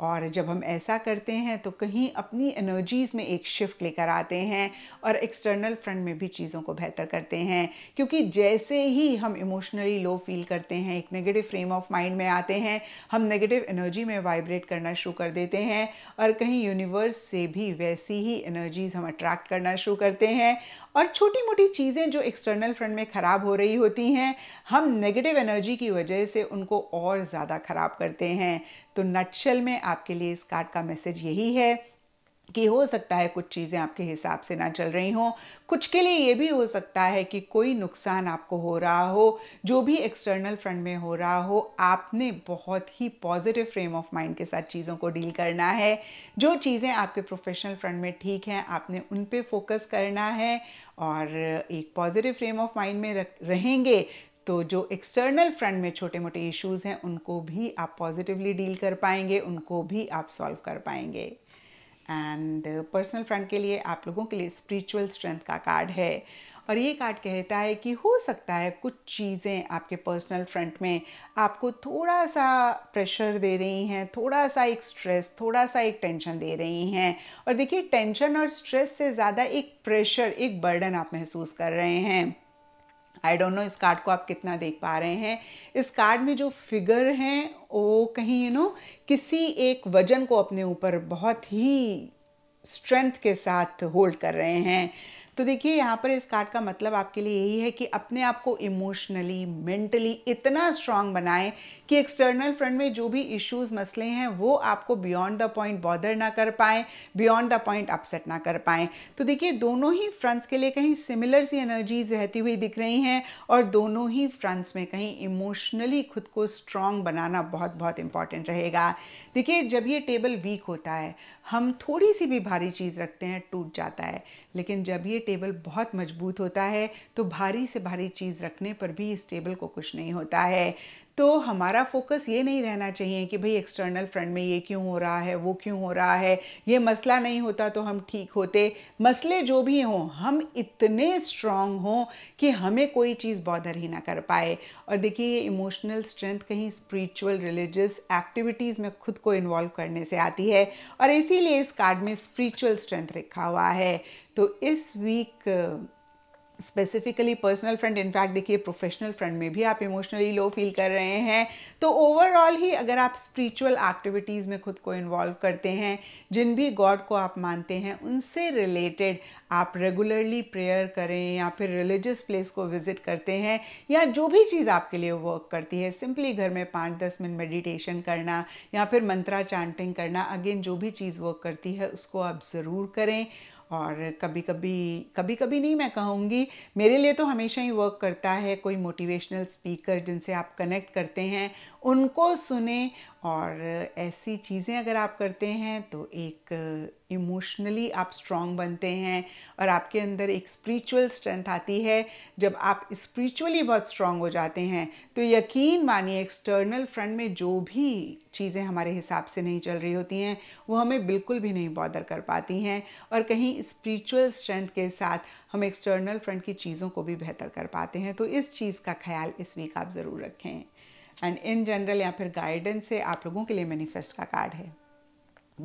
और जब हम ऐसा करते हैं तो कहीं अपनी एनर्जीज़ में एक शिफ्ट लेकर आते हैं और एक्सटर्नल फ्रंट में भी चीज़ों को बेहतर करते हैं क्योंकि जैसे ही हम इमोशनली लो फील करते हैं एक नेगेटिव फ्रेम ऑफ माइंड में आते हैं हम नेगेटिव एनर्जी में वाइब्रेट करना शुरू कर देते हैं और कहीं यूनिवर्स से भी वैसी ही एनर्जीज़ हम अट्रैक्ट करना शुरू करते हैं और छोटी मोटी चीज़ें जो एक्सटर्नल फ्रंट में ख़राब हो रही होती हैं हम नेगेटिव एनर्जी की वजह से उनको और ज़्यादा ख़राब करते हैं तो नटशल में आपके लिए इस कार्ड का मैसेज यही है कि हो सकता है कुछ चीज़ें आपके हिसाब से ना चल रही हों कुछ के लिए ये भी हो सकता है कि कोई नुकसान आपको हो रहा हो जो भी एक्सटर्नल फ्रंट में हो रहा हो आपने बहुत ही पॉजिटिव फ्रेम ऑफ माइंड के साथ चीज़ों को डील करना है जो चीज़ें आपके प्रोफेशनल फ्रंट में ठीक हैं आपने उन पे फोकस करना है और एक पॉजिटिव फ्रेम ऑफ माइंड में रहेंगे तो जो एक्सटर्नल फ्रंट में छोटे मोटे इश्यूज़ हैं उनको भी आप पॉजिटिवली डील कर पाएंगे उनको भी आप सॉल्व कर पाएंगे एंड पर्सनल फ्रंट के लिए आप लोगों के लिए स्पिरिचुअल स्ट्रेंथ का कार्ड है और ये कार्ड कहता है कि हो सकता है कुछ चीज़ें आपके पर्सनल फ्रंट में आपको थोड़ा सा प्रेशर दे रही हैं थोड़ा सा एक स्ट्रेस थोड़ा सा एक टेंशन दे रही हैं और देखिए टेंशन और स्ट्रेस से ज़्यादा एक प्रेशर एक बर्डन आप महसूस कर रहे हैं आई डोंट नो इस कार्ड को आप कितना देख पा रहे हैं इस कार्ड में जो फिगर हैं वो कहीं यू you नो know, किसी एक वजन को अपने ऊपर बहुत ही स्ट्रेंथ के साथ होल्ड कर रहे हैं तो देखिए यहाँ पर इस कार्ड का मतलब आपके लिए यही है कि अपने आप को इमोशनली मेंटली इतना स्ट्रांग बनाएं कि एक्सटर्नल फ्रंट में जो भी इश्यूज मसले हैं वो आपको बियॉन्ड द पॉइंट बॉदर ना कर पाए बियॉन्ड द पॉइंट अपसेट ना कर पाए तो देखिए दोनों ही फ्रंट्स के लिए कहीं सिमिलर सी एनर्जीज रहती हुई दिख रही हैं और दोनों ही फ्रंट्स में कहीं इमोशनली खुद को स्ट्रांग बनाना बहुत बहुत इंपॉर्टेंट रहेगा देखिए जब ये टेबल वीक होता है हम थोड़ी सी भी भारी चीज़ रखते हैं टूट जाता है लेकिन जब ये टेबल बहुत मजबूत होता है तो भारी से भारी चीज़ रखने पर भी इस टेबल को कुछ नहीं होता है तो हमारा फोकस ये नहीं रहना चाहिए कि भाई एक्सटर्नल फ्रंट में ये क्यों हो रहा है वो क्यों हो रहा है ये मसला नहीं होता तो हम ठीक होते मसले जो भी हों हम इतने स्ट्रांग हों कि हमें कोई चीज़ बॉदर ही ना कर पाए और देखिए ये इमोशनल स्ट्रेंथ कहीं स्पिरिचुअल रिलीजियस एक्टिविटीज़ में खुद को इन्वॉल्व करने से आती है और इसीलिए इस कार्ड में स्पिरिचुअल स्ट्रेंथ रखा हुआ है तो इस week specifically personal friend in fact देखिए प्रोफेशनल फ्रेंड में भी आप इमोशनली लो फील कर रहे हैं तो ओवरऑल ही अगर आप स्पिरिचुअल एक्टिविटीज़ में खुद को इन्वॉल्व करते हैं जिन भी गॉड को आप मानते हैं उनसे रिलेटेड आप रेगुलरली प्रेयर करें या फिर रिलीजियस प्लेस को विजिट करते हैं या जो भी चीज़ आपके लिए वर्क करती है सिंपली घर में पाँच दस मिनट मेडिटेशन करना या फिर मंत्रा चांटिंग करना अगेन जो भी चीज़ वर्क करती है उसको आप ज़रूर करें और कभी कभी कभी कभी नहीं मैं कहूँगी मेरे लिए तो हमेशा ही वर्क करता है कोई मोटिवेशनल स्पीकर जिनसे आप कनेक्ट करते हैं उनको सुने और ऐसी चीज़ें अगर आप करते हैं तो एक इमोशनली आप स्ट्रांग बनते हैं और आपके अंदर एक स्पिरिचुअल स्ट्रेंथ आती है जब आप स्पिरिचुअली बहुत स्ट्रांग हो जाते हैं तो यकीन मानिए एक्सटर्नल फ्रंट में जो भी चीज़ें हमारे हिसाब से नहीं चल रही होती हैं वो हमें बिल्कुल भी नहीं बॉदर कर पाती हैं और कहीं स्पिरिचुअल स्ट्रेंथ के साथ हम एक्सटर्नल फ्रंट की चीज़ों को भी बेहतर कर पाते हैं तो इस चीज़ का ख्याल इस वीक आप ज़रूर रखें एंड इन जनरल या फिर गाइडेंस से आप लोगों के लिए मैनिफेस्ट का कार्ड है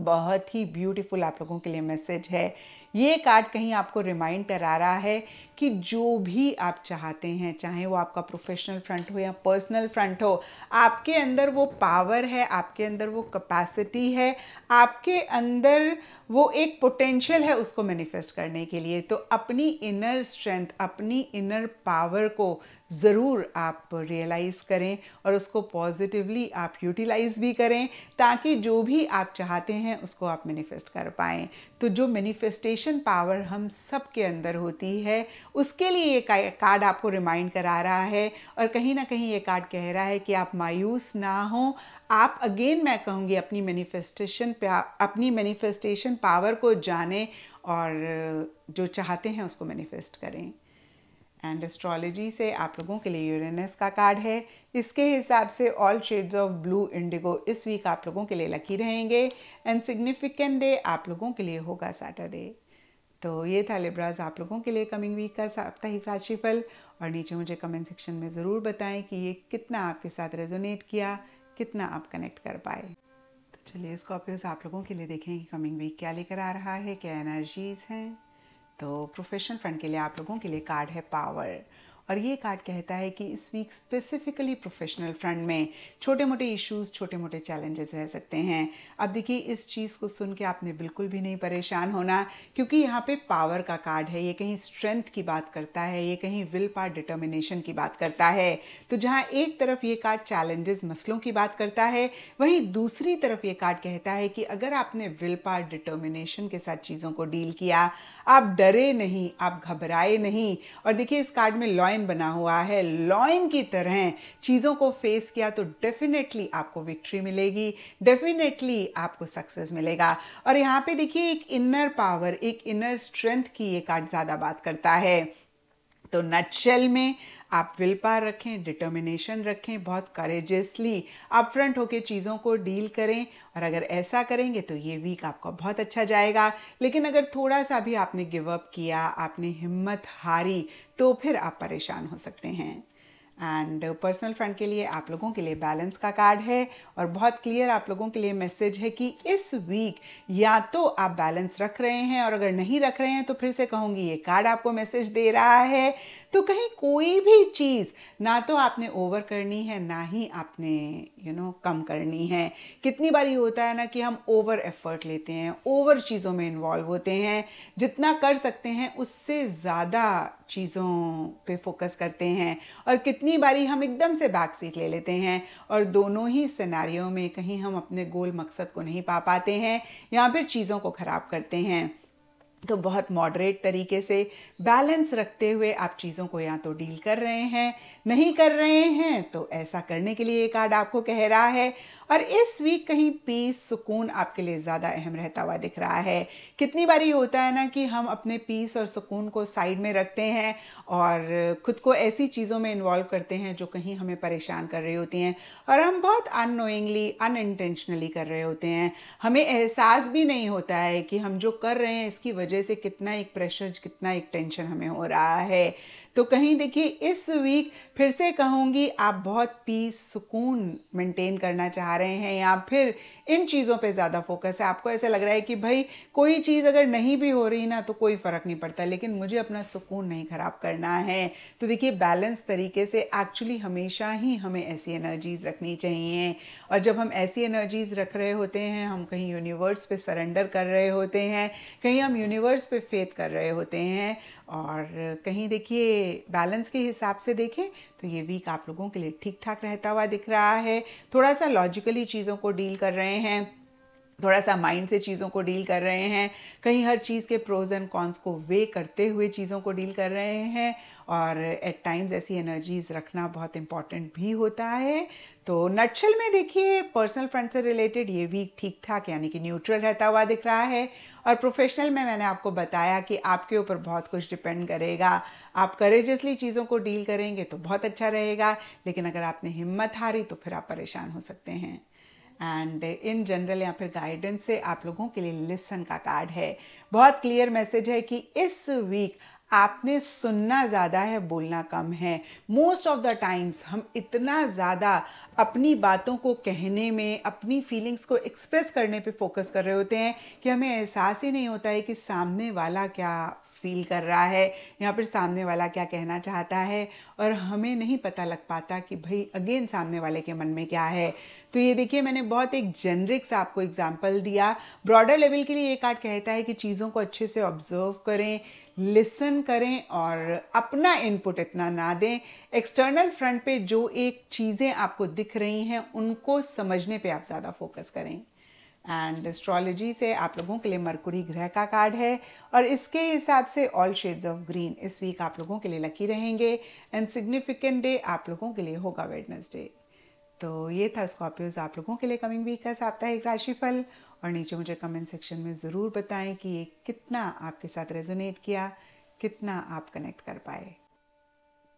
बहुत ही ब्यूटीफुल आप लोगों के लिए मैसेज है ये कार्ड कहीं आपको रिमाइंड करा रहा है कि जो भी आप चाहते हैं चाहे वो आपका प्रोफेशनल फ्रंट हो या पर्सनल फ्रंट हो आपके अंदर वो पावर है आपके अंदर वो कैपेसिटी है आपके अंदर वो एक पोटेंशियल है उसको मैनिफेस्ट करने के लिए तो अपनी इनर स्ट्रेंथ अपनी इनर पावर को ज़रूर आप रियलाइज़ करें और उसको पॉजिटिवली आप यूटिलाइज़ भी करें ताकि जो भी आप चाहते हैं उसको आप मैनिफेस्ट कर पाएँ तो जो मैनिफेस्टेशन पावर हम सब के अंदर होती है उसके लिए ये कार्ड आपको रिमाइंड करा रहा है और कहीं ना कहीं ये कार्ड कह रहा है कि आप मायूस ना हो आप अगेन मैं कहूँगी अपनी मैनिफेस्टेशन अपनी मैनिफेस्टेशन पावर को जाने और जो चाहते हैं उसको मैनिफेस्ट करें एंड एस्ट्रोलॉजी से आप लोगों के लिए यूरेनस का कार्ड है इसके हिसाब से all shades of blue indigo इस वीक आप लोगों के लिए लकी रहेंगे एंड सिग्निफिकेंट डे आप लोगों के लिए होगा सैटरडे तो ये था लिब्राज आप लोगों के लिए कमिंग वीक का साप्ताहिक राशिफल और नीचे मुझे कमेंट सेक्शन में ज़रूर बताएं कि ये कितना आपके साथ रेजोनेट किया कितना आप कनेक्ट कर पाए तो चलिए स्कॉर्पियोज आप लोगों के लिए देखें कि कमिंग वीक क्या लेकर आ रहा है क्या एनर्जीज़ हैं तो प्रोफेशनल फ्रंट के लिए आप लोगों के लिए कार्ड है पावर और ये कार्ड कहता है कि इस वीक स्पेसिफिकली प्रोफेशनल फ्रंट में छोटे मोटे इश्यूज छोटे मोटे चैलेंजेस रह सकते हैं अब देखिए इस चीज़ को सुन के आपने बिल्कुल भी नहीं परेशान होना क्योंकि यहाँ पे पावर का कार्ड है ये कहीं स्ट्रेंथ की बात करता है ये कहीं विल पार डिटर्मिनेशन की बात करता है तो जहाँ एक तरफ ये कार्ड चैलेंजेस मसलों की बात करता है वहीं दूसरी तरफ ये कार्ड कहता है कि अगर आपने विल पार डिटर्मिनेशन के साथ चीज़ों को डील किया आप डरे नहीं आप घबराए नहीं और देखिए इस कार्ड में लॉयन बना हुआ है लॉयन की तरह चीज़ों को फेस किया तो डेफिनेटली आपको विक्ट्री मिलेगी डेफिनेटली आपको सक्सेस मिलेगा और यहाँ पे देखिए एक इनर पावर एक इनर स्ट्रेंथ की ये कार्ड ज़्यादा बात करता है तो नटशेल में आप विल पार रखें डिटर्मिनेशन रखें बहुत करेजियसली अपफ्रंट होकर चीज़ों को डील करें और अगर ऐसा करेंगे तो ये वीक आपका बहुत अच्छा जाएगा लेकिन अगर थोड़ा सा भी आपने गिव अप किया आपने हिम्मत हारी तो फिर आप परेशान हो सकते हैं एंड पर्सनल फ्रंट के लिए आप लोगों के लिए बैलेंस का कार्ड है और बहुत क्लियर आप लोगों के लिए मैसेज है कि इस वीक या तो आप बैलेंस रख रहे हैं और अगर नहीं रख रहे हैं तो फिर से कहूँगी ये कार्ड आपको मैसेज दे रहा है तो कहीं कोई भी चीज़ ना तो आपने ओवर करनी है ना ही आपने यू you नो know, कम करनी है कितनी बार ये होता है ना कि हम ओवर एफर्ट लेते हैं ओवर चीज़ों में इन्वॉल्व होते हैं जितना कर सकते हैं उससे ज़्यादा चीज़ों पे फोकस करते हैं और कितनी बारी हम एकदम से बैक सीट ले लेते हैं और दोनों ही सिनारियों में कहीं हम अपने गोल मकसद को नहीं पा पाते हैं या फिर चीज़ों को ख़राब करते हैं तो बहुत मॉडरेट तरीके से बैलेंस रखते हुए आप चीज़ों को या तो डील कर रहे हैं नहीं कर रहे हैं तो ऐसा करने के लिए ये कार्ड आपको कह रहा है और इस वीक कहीं पीस सुकून आपके लिए ज़्यादा अहम रहता हुआ दिख रहा है कितनी बारी होता है ना कि हम अपने पीस और सुकून को साइड में रखते हैं और ख़ुद को ऐसी चीज़ों में इन्वॉल्व करते हैं जो कहीं हमें परेशान कर रही होती हैं और हम बहुत अनोइंगली अनइंटेंशनली कर रहे होते हैं हमें एहसास भी नहीं होता है कि हम जो कर रहे हैं इसकी वजह वजह से कितना एक प्रेशर कितना एक टेंशन हमें हो रहा है तो कहीं देखिए इस वीक फिर से कहूँगी आप बहुत पीस सुकून मेंटेन करना चाह रहे हैं या फिर इन चीज़ों पे ज़्यादा फोकस है आपको ऐसा लग रहा है कि भाई कोई चीज़ अगर नहीं भी हो रही ना तो कोई फ़र्क नहीं पड़ता लेकिन मुझे अपना सुकून नहीं ख़राब करना है तो देखिए बैलेंस तरीके से एक्चुअली हमेशा ही हमें ऐसी एनर्जीज़ रखनी चाहिए और जब हम ऐसी एनर्जीज़ रख रहे होते हैं हम कहीं यूनिवर्स पे सरेंडर कर रहे होते हैं कहीं हम यूनिवर्स पे फेथ कर रहे होते हैं और कहीं देखिए बैलेंस के हिसाब से देखें तो ये वीक आप लोगों के लिए ठीक ठाक रहता हुआ दिख रहा है थोड़ा सा लॉजिकली चीज़ों को डील कर रहे हैं थोड़ा सा माइंड से चीज़ों को डील कर रहे हैं कहीं हर चीज़ के प्रोज एंड कॉन्स को वे करते हुए चीज़ों को डील कर रहे हैं और एट टाइम्स ऐसी एनर्जीज रखना बहुत इंपॉर्टेंट भी होता है तो नटशल में देखिए पर्सनल फ्रंट से रिलेटेड ये वीक ठीक ठाक यानी कि न्यूट्रल रहता हुआ दिख रहा है और प्रोफेशनल में मैंने आपको बताया कि आपके ऊपर बहुत कुछ डिपेंड करेगा आप करेजसली चीज़ों को डील करेंगे तो बहुत अच्छा रहेगा लेकिन अगर आपने हिम्मत हारी तो फिर आप परेशान हो सकते हैं एंड इन जनरल या फिर गाइडेंस से आप लोगों के लिए लिसन का कार्ड है बहुत क्लियर मैसेज है कि इस वीक आपने सुनना ज़्यादा है बोलना कम है मोस्ट ऑफ द टाइम्स हम इतना ज़्यादा अपनी बातों को कहने में अपनी फीलिंग्स को एक्सप्रेस करने पे फोकस कर रहे होते हैं कि हमें एहसास ही नहीं होता है कि सामने वाला क्या फील कर रहा है यहाँ पर सामने वाला क्या कहना चाहता है और हमें नहीं पता लग पाता कि भाई अगेन सामने वाले के मन में क्या है तो ये देखिए मैंने बहुत एक जेनरिक सा आपको एग्जाम्पल दिया ब्रॉडर लेवल के लिए ये कार्ड कहता है कि चीज़ों को अच्छे से ऑब्जर्व करें लिसन करें और अपना इनपुट इतना ना दें एक्सटर्नल फ्रंट पे जो एक चीज़ें आपको दिख रही हैं उनको समझने पे आप ज़्यादा फोकस करें एंड एस्ट्रोलॉजी से आप लोगों के लिए मरकुरी ग्रह का कार्ड है और इसके हिसाब से ऑल शेड्स ऑफ ग्रीन इस वीक आप लोगों के लिए लकी रहेंगे एंड सिग्निफिकेंट डे आप लोगों के लिए होगा वेडनेसडे तो ये था स्कॉर्पियोज आप लोगों के लिए कमिंग वीक का साप्ताहिक राशिफल और नीचे मुझे कमेंट सेक्शन में ज़रूर बताएं कि ये कितना आपके साथ रेजोनेट किया कितना आप कनेक्ट कर पाए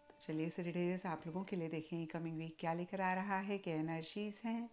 तो चलिए सैटरडेज आप लोगों के लिए देखें कमिंग वीक क्या लेकर आ रहा है क्या एनर्जीज हैं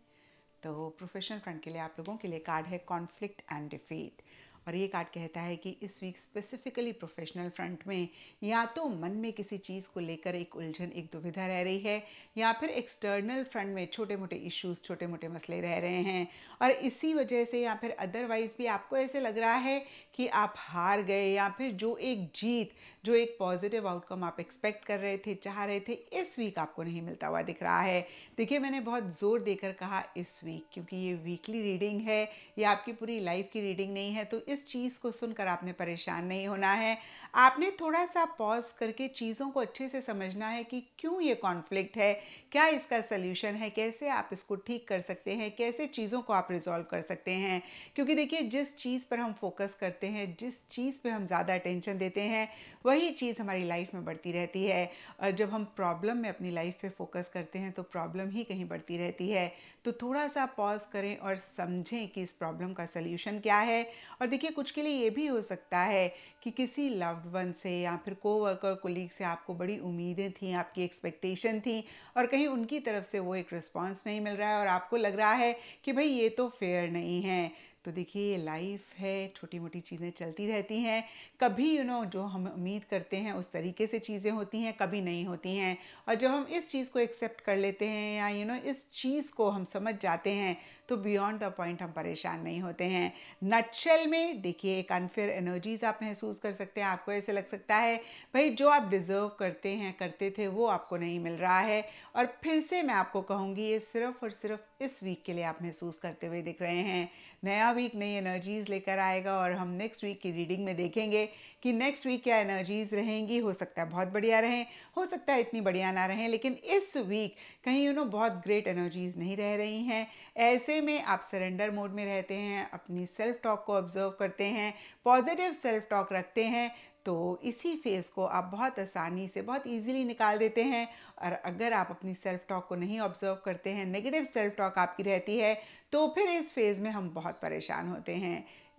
तो प्रोफेशनल फ्रंट के लिए आप लोगों के लिए कार्ड है कॉन्फ्लिक्ट एंड डिफीट और ये कार्ड कहता है कि इस वीक स्पेसिफिकली प्रोफेशनल फ्रंट में या तो मन में किसी चीज़ को लेकर एक उलझन एक दुविधा रह रही है या फिर एक्सटर्नल फ्रंट में छोटे मोटे इश्यूज छोटे मोटे मसले रह रहे हैं और इसी वजह से या फिर अदरवाइज भी आपको ऐसे लग रहा है कि आप हार गए या फिर जो एक जीत जो एक पॉजिटिव आउटकम आप एक्सपेक्ट कर रहे थे चाह रहे थे इस वीक आपको नहीं मिलता हुआ दिख रहा है देखिए मैंने बहुत ज़ोर देकर कहा इस वीक क्योंकि ये वीकली रीडिंग है ये आपकी पूरी लाइफ की रीडिंग नहीं है तो इस इस चीज़ को सुनकर आपने परेशान नहीं होना है आपने थोड़ा सा पॉज करके चीज़ों को अच्छे से समझना है कि क्यों ये कॉन्फ्लिक्ट है क्या इसका सल्यूशन है कैसे आप इसको ठीक कर सकते हैं कैसे चीज़ों को आप रिजॉल्व कर सकते हैं क्योंकि देखिए जिस चीज़ पर हम फोकस करते हैं जिस चीज़ पर हम ज़्यादा अटेंशन देते हैं वही चीज़ हमारी लाइफ में बढ़ती रहती है और जब हम प्रॉब्लम में अपनी लाइफ पे फोकस करते हैं तो प्रॉब्लम ही कहीं बढ़ती रहती है तो थोड़ा सा पॉज करें और समझें कि इस प्रॉब्लम का सल्यूशन क्या है और देखिए कुछ के लिए ये भी हो सकता है कि किसी लव्ड वन से या फिर कोवर्कर कोलीग से आपको बड़ी उम्मीदें थी आपकी एक्सपेक्टेशन थी और कहीं उनकी तरफ से वो एक रिस्पॉन्स नहीं मिल रहा है और आपको लग रहा है कि भाई ये तो फेयर नहीं है तो देखिए ये लाइफ है छोटी मोटी चीज़ें चलती रहती हैं कभी यू you नो know, जो हम उम्मीद करते हैं उस तरीके से चीज़ें होती हैं कभी नहीं होती हैं और जब हम इस चीज़ को एक्सेप्ट कर लेते हैं या यू you नो know, इस चीज़ को हम समझ जाते हैं तो बियॉन्ड द पॉइंट हम परेशान नहीं होते हैं नटशेल में देखिए एक अनफेयर एनर्जीज आप महसूस कर सकते हैं आपको ऐसे लग सकता है भाई जो आप डिज़र्व करते हैं करते थे वो आपको नहीं मिल रहा है और फिर से मैं आपको कहूँगी ये सिर्फ और सिर्फ इस वीक के लिए आप महसूस करते हुए दिख रहे हैं नया नया वीक नई एनर्जीज लेकर आएगा और हम नेक्स्ट वीक की रीडिंग में देखेंगे कि नेक्स्ट वीक क्या एनर्जीज रहेंगी हो सकता है बहुत बढ़िया रहें हो सकता है इतनी बढ़िया ना रहें लेकिन इस वीक कहीं यू नो बहुत ग्रेट एनर्जीज नहीं रह रही हैं ऐसे में आप सरेंडर मोड में रहते हैं अपनी सेल्फ टॉक को ऑब्जर्व करते हैं पॉजिटिव सेल्फ टॉक रखते हैं तो इसी फेस को आप बहुत आसानी से बहुत इजीली निकाल देते हैं और अगर आप अपनी सेल्फ टॉक को नहीं ऑब्जर्व करते हैं नेगेटिव सेल्फ टॉक आपकी रहती है तो फिर इस फेज़ में हम बहुत परेशान होते हैं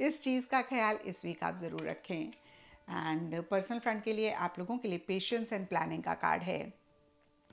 इस चीज़ का ख्याल इस वीक आप ज़रूर रखें एंड पर्सनल फ्रंट के लिए आप लोगों के लिए पेशेंस एंड प्लानिंग का कार्ड है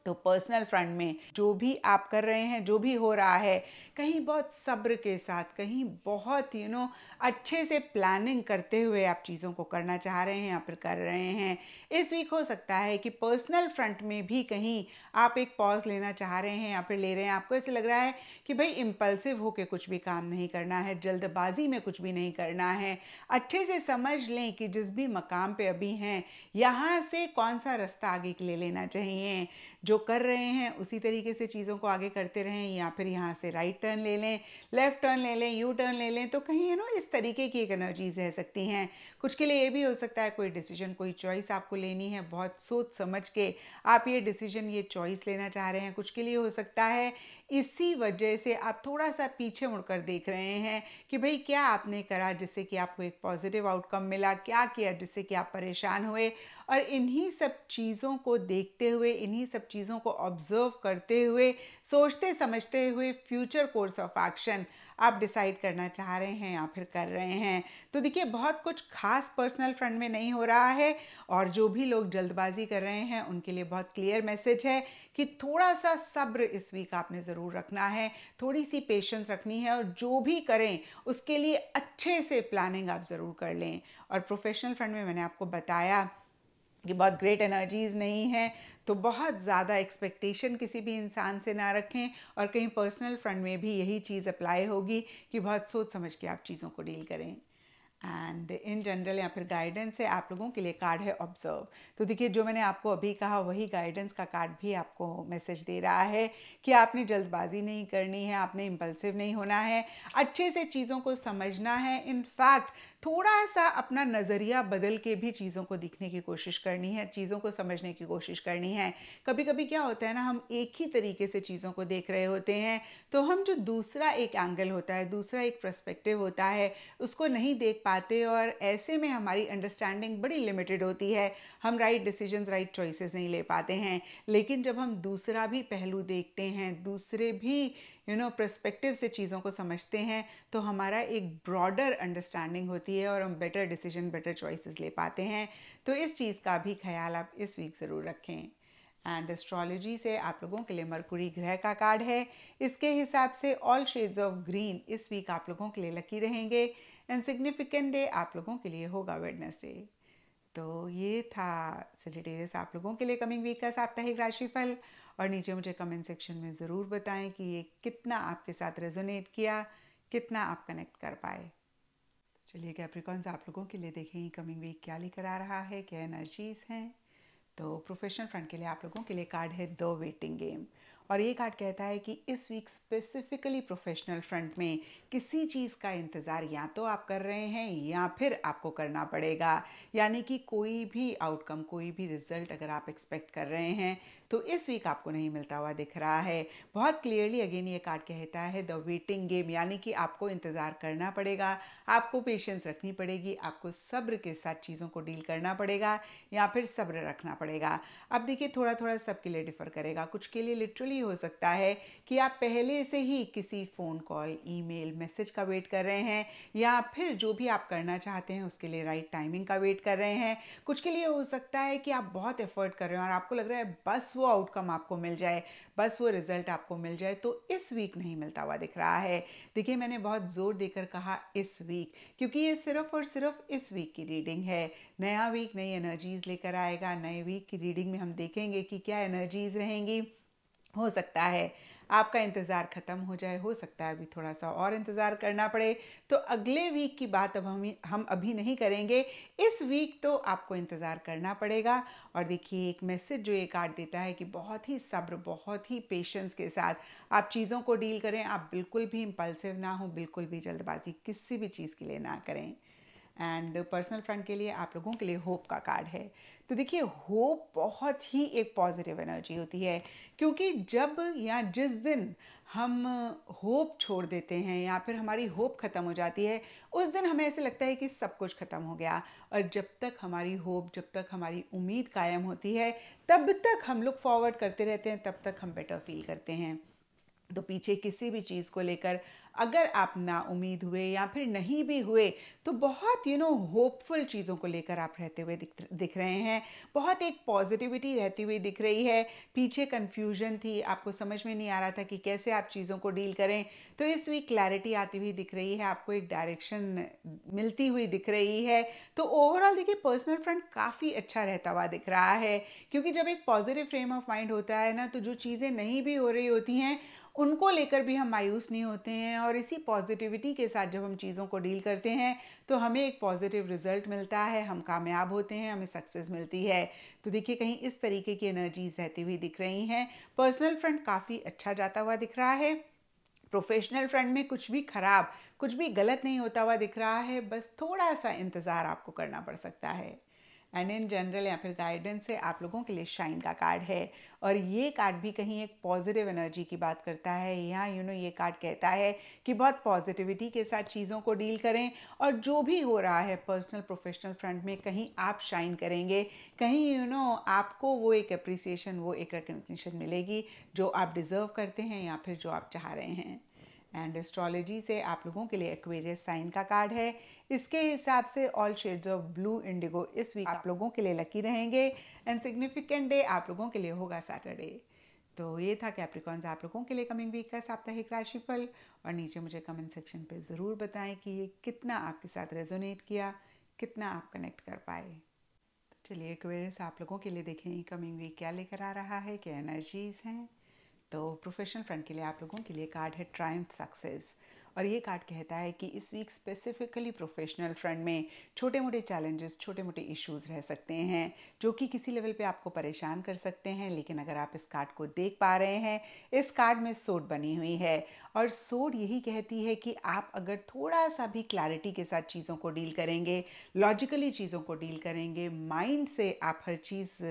तो पर्सनल फ्रंट में जो भी आप कर रहे हैं जो भी हो रहा है कहीं बहुत सब्र के साथ कहीं बहुत यू you नो know, अच्छे से प्लानिंग करते हुए आप चीज़ों को करना चाह रहे हैं या फिर कर रहे हैं इस वीक हो सकता है कि पर्सनल फ्रंट में भी कहीं आप एक पॉज लेना चाह रहे हैं या फिर ले रहे हैं आपको ऐसे लग रहा है कि भाई इम्पल्सिव होकर कुछ भी काम नहीं करना है जल्दबाजी में कुछ भी नहीं करना है अच्छे से समझ लें कि जिस भी मकाम पर अभी हैं यहाँ से कौन सा रास्ता आगे के लिए लेना चाहिए जो कर रहे हैं उसी तरीके से चीज़ों को आगे करते रहें या फिर यहाँ से राइट टर्न ले लें लेफ़्ट टर्न ले लें यू टर्न ले लें तो कहीं है ना इस तरीके की एक एनर्जीज रह सकती हैं कुछ के लिए ये भी हो सकता है कोई डिसीजन कोई चॉइस आपको लेनी है बहुत सोच समझ के आप ये डिसीजन ये चॉइस लेना चाह रहे हैं कुछ के लिए हो सकता है इसी वजह से आप थोड़ा सा पीछे मुड़कर देख रहे हैं कि भाई क्या आपने करा जिससे कि आपको एक पॉजिटिव आउटकम मिला क्या किया जिससे कि आप परेशान हुए और इन्हीं सब चीज़ों को देखते हुए इन्हीं सब चीज़ों को ऑब्जर्व करते हुए सोचते समझते हुए फ्यूचर कोर्स ऑफ एक्शन आप डिसाइड करना चाह रहे हैं या फिर कर रहे हैं तो देखिए बहुत कुछ खास पर्सनल फ्रंट में नहीं हो रहा है और जो भी लोग जल्दबाजी कर रहे हैं उनके लिए बहुत क्लियर मैसेज है कि थोड़ा सा सब्र इस वीक आपने ज़रूर रखना है थोड़ी सी पेशेंस रखनी है और जो भी करें उसके लिए अच्छे से प्लानिंग आप ज़रूर कर लें और प्रोफेशनल फ्रंट में मैंने आपको बताया कि बहुत ग्रेट एनर्जीज़ नहीं है तो बहुत ज़्यादा एक्सपेक्टेशन किसी भी इंसान से ना रखें और कहीं पर्सनल फ्रंट में भी यही चीज़ अप्लाई होगी कि बहुत सोच समझ के आप चीज़ों को डील करें एंड इन जनरल या फिर गाइडेंस है आप लोगों के लिए कार्ड है ऑब्जर्व तो देखिए जो मैंने आपको अभी कहा वही गाइडेंस का कार्ड भी आपको मैसेज दे रहा है कि आपने जल्दबाजी नहीं करनी है आपने इम्पल्सिव नहीं होना है अच्छे से चीज़ों को समझना है इनफैक्ट थोड़ा सा अपना नज़रिया बदल के भी चीज़ों को दिखने की कोशिश करनी है चीज़ों को समझने की कोशिश करनी है कभी कभी क्या होता है ना हम एक ही तरीके से चीज़ों को देख रहे होते हैं तो हम जो दूसरा एक एंगल होता है दूसरा एक प्रस्पेक्टिव होता है उसको नहीं देख पाते और ऐसे में हमारी अंडरस्टैंडिंग बड़ी लिमिटेड होती है हम राइट डिसीजन राइट चॉइसेस नहीं ले पाते हैं लेकिन जब हम दूसरा भी पहलू देखते हैं दूसरे भी यू नो प्रस्पेक्टिव से चीज़ों को समझते हैं तो हमारा एक ब्रॉडर अंडरस्टैंडिंग होती है और हम बेटर डिसीजन बेटर चॉइसेस ले पाते हैं तो इस चीज़ का भी ख्याल आप इस वीक ज़रूर रखें एंड एस्ट्रोलॉजी से आप लोगों के लिए मरकुरी ग्रह का कार्ड है इसके हिसाब से ऑल शेड्स ऑफ ग्रीन इस वीक आप लोगों के लिए लकी रहेंगे एंड सिग्निफिकेंट डे आप लोगों के लिए होगा वेडनेसडे तो ये था सिलिटेरियस आप लोगों के लिए कमिंग वीक का साप्ताहिक राशिफल और नीचे मुझे कमेंट सेक्शन में ज़रूर बताएं कि ये कितना आपके साथ रेजोनेट किया कितना आप कनेक्ट कर पाए तो चलिए कैप्रिकॉन्स आप लोगों के लिए देखें कमिंग वीक क्या लेकर आ रहा है क्या एनर्जीज हैं तो प्रोफेशनल फ्रंट के लिए आप लोगों के लिए कार्ड है द वेटिंग गेम और ये कार्ड कहता है कि इस वीक स्पेसिफिकली प्रोफेशनल फ्रंट में किसी चीज़ का इंतज़ार या तो आप कर रहे हैं या फिर आपको करना पड़ेगा यानी कि कोई भी आउटकम कोई भी रिजल्ट अगर आप एक्सपेक्ट कर रहे हैं तो इस वीक आपको नहीं मिलता हुआ दिख रहा है बहुत क्लियरली अगेन ये कार्ड कहता है द वेटिंग गेम यानी कि आपको इंतज़ार करना पड़ेगा आपको पेशेंस रखनी पड़ेगी आपको सब्र के साथ चीज़ों को डील करना पड़ेगा या फिर सब्र रखना पड़ेगा अब देखिए थोड़ा थोड़ा सबके लिए डिफ़र करेगा कुछ के लिए लिटरली हो सकता है कि आप पहले से ही किसी फ़ोन कॉल ईमेल मैसेज का वेट कर रहे हैं या फिर जो भी आप करना चाहते हैं उसके लिए राइट टाइमिंग का वेट कर रहे हैं कुछ के लिए हो सकता है कि आप बहुत एफर्ट कर रहे हैं और आपको लग रहा है बस वो आउटकम आपको मिल जाए बस वो रिज़ल्ट आपको मिल जाए तो इस वीक नहीं मिलता हुआ दिख रहा है देखिए मैंने बहुत ज़ोर देकर कहा इस वीक क्योंकि ये सिर्फ और सिर्फ इस वीक की रीडिंग है नया वीक नई एनर्जीज़ लेकर आएगा नए वीक की रीडिंग में हम देखेंगे कि क्या एनर्जीज़ रहेंगी हो सकता है आपका इंतज़ार ख़त्म हो जाए हो सकता है अभी थोड़ा सा और इंतज़ार करना पड़े तो अगले वीक की बात अब हम हम अभी नहीं करेंगे इस वीक तो आपको इंतज़ार करना पड़ेगा और देखिए एक मैसेज जो ये कार्ड देता है कि बहुत ही सब्र बहुत ही पेशेंस के साथ आप चीज़ों को डील करें आप बिल्कुल भी इम्पल्सिव ना हो बिल्कुल भी जल्दबाजी किसी भी चीज़ के लिए ना करें एंड पर्सनल फ्रेंड के लिए आप लोगों के लिए होप का कार्ड है तो देखिए होप बहुत ही एक पॉजिटिव एनर्जी होती है क्योंकि जब या जिस दिन हम होप छोड़ देते हैं या फिर हमारी होप ख़त्म हो जाती है उस दिन हमें ऐसे लगता है कि सब कुछ ख़त्म हो गया और जब तक हमारी होप जब तक हमारी उम्मीद कायम होती है तब तक हम लोग फॉरवर्ड करते रहते हैं तब तक हम बेटर फील करते हैं तो पीछे किसी भी चीज़ को लेकर अगर आप ना उम्मीद हुए या फिर नहीं भी हुए तो बहुत यू नो होपफुल चीज़ों को लेकर आप रहते हुए दिख दिख रहे हैं बहुत एक पॉजिटिविटी रहती हुई दिख रही है पीछे कन्फ्यूजन थी आपको समझ में नहीं आ रहा था कि कैसे आप चीज़ों को डील करें तो इस वीक क्लैरिटी आती हुई दिख रही है आपको एक डायरेक्शन मिलती हुई दिख रही है तो ओवरऑल देखिए पर्सनल फ्रंट काफ़ी अच्छा रहता हुआ दिख रहा है क्योंकि जब एक पॉजिटिव फ्रेम ऑफ माइंड होता है ना तो जो चीज़ें नहीं भी हो रही होती हैं उनको लेकर भी हम मायूस नहीं होते हैं और इसी पॉजिटिविटी के साथ जब हम चीज़ों को डील करते हैं तो हमें एक पॉजिटिव रिजल्ट मिलता है हम कामयाब होते हैं हमें सक्सेस मिलती है तो देखिए कहीं इस तरीके की एनर्जीज रहती हुई दिख रही हैं पर्सनल फ्रंट काफ़ी अच्छा जाता हुआ दिख रहा है प्रोफेशनल फ्रंट में कुछ भी ख़राब कुछ भी गलत नहीं होता हुआ दिख रहा है बस थोड़ा सा इंतज़ार आपको करना पड़ सकता है एंड इन जनरल या फिर गाइडेंस से आप लोगों के लिए शाइन का कार्ड है और ये कार्ड भी कहीं एक पॉजिटिव एनर्जी की बात करता है यहाँ यू नो ये कार्ड कहता है कि बहुत पॉजिटिविटी के साथ चीज़ों को डील करें और जो भी हो रहा है पर्सनल प्रोफेशनल फ्रंट में कहीं आप शाइन करेंगे कहीं यू you नो know, आपको वो एक अप्रिसिएशन वो एक रिकग्निशन मिलेगी जो आप डिज़र्व करते हैं या फिर जो आप चाह रहे हैं एंड एस्ट्रोलॉजी से आप लोगों के लिए एक्वेरियस साइन का कार्ड है इसके हिसाब से all shades of blue indigo इस वीक आप लोगों के लिए लकी रहेंगे एंड सिग्निफिकेंट डे आप लोगों के लिए होगा सैटरडे तो ये था कैप्रिकॉन्स आप लोगों के लिए कमिंग वीक का साप्ताहिक राशिफल और नीचे मुझे कमेंट सेक्शन पे ज़रूर बताएं कि ये कितना आपके साथ रेजोनेट किया कितना आप कनेक्ट कर पाए तो चलिए क्वेरियस आप लोगों के लिए देखें कमिंग वीक क्या लेकर आ रहा है क्या एनर्जीज हैं तो प्रोफेशनल फ्रंट के लिए आप लोगों के लिए कार्ड है ट्रायम्फ सक्सेस और ये कार्ड कहता है कि इस वीक स्पेसिफिकली प्रोफेशनल फ्रंट में छोटे मोटे चैलेंजेस छोटे मोटे इश्यूज रह सकते हैं जो कि किसी लेवल पे आपको परेशान कर सकते हैं लेकिन अगर आप इस कार्ड को देख पा रहे हैं इस कार्ड में सोड बनी हुई है और सोड यही कहती है कि आप अगर थोड़ा सा भी क्लैरिटी के साथ चीज़ों को डील करेंगे लॉजिकली चीज़ों को डील करेंगे माइंड से आप हर चीज़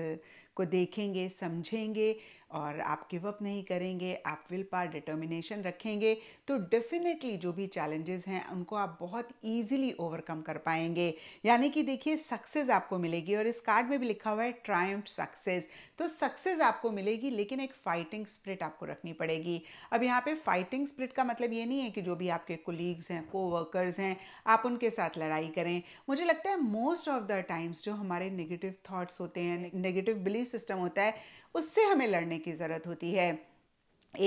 को देखेंगे समझेंगे और आप गिव अप नहीं करेंगे आप विल पार डिटर्मिनेशन रखेंगे तो डेफिनेटली जो भी चैलेंजेस हैं उनको आप बहुत ईजिली ओवरकम कर पाएंगे यानी कि देखिए सक्सेस आपको मिलेगी और इस कार्ड में भी लिखा हुआ है ट्रायम्फ सक्सेस तो सक्सेस आपको मिलेगी लेकिन एक फाइटिंग स्प्रिट आपको रखनी पड़ेगी अब यहाँ पे फाइटिंग स्प्रिट का मतलब ये नहीं है कि जो भी आपके कोलीग्स हैं को वर्कर्स हैं आप उनके साथ लड़ाई करें मुझे लगता है मोस्ट ऑफ द टाइम्स जो हमारे नेगेटिव थाट्स होते हैं नेगेटिव बिलीफ सिस्टम होता है उससे हमें लड़ने की ज़रूरत होती है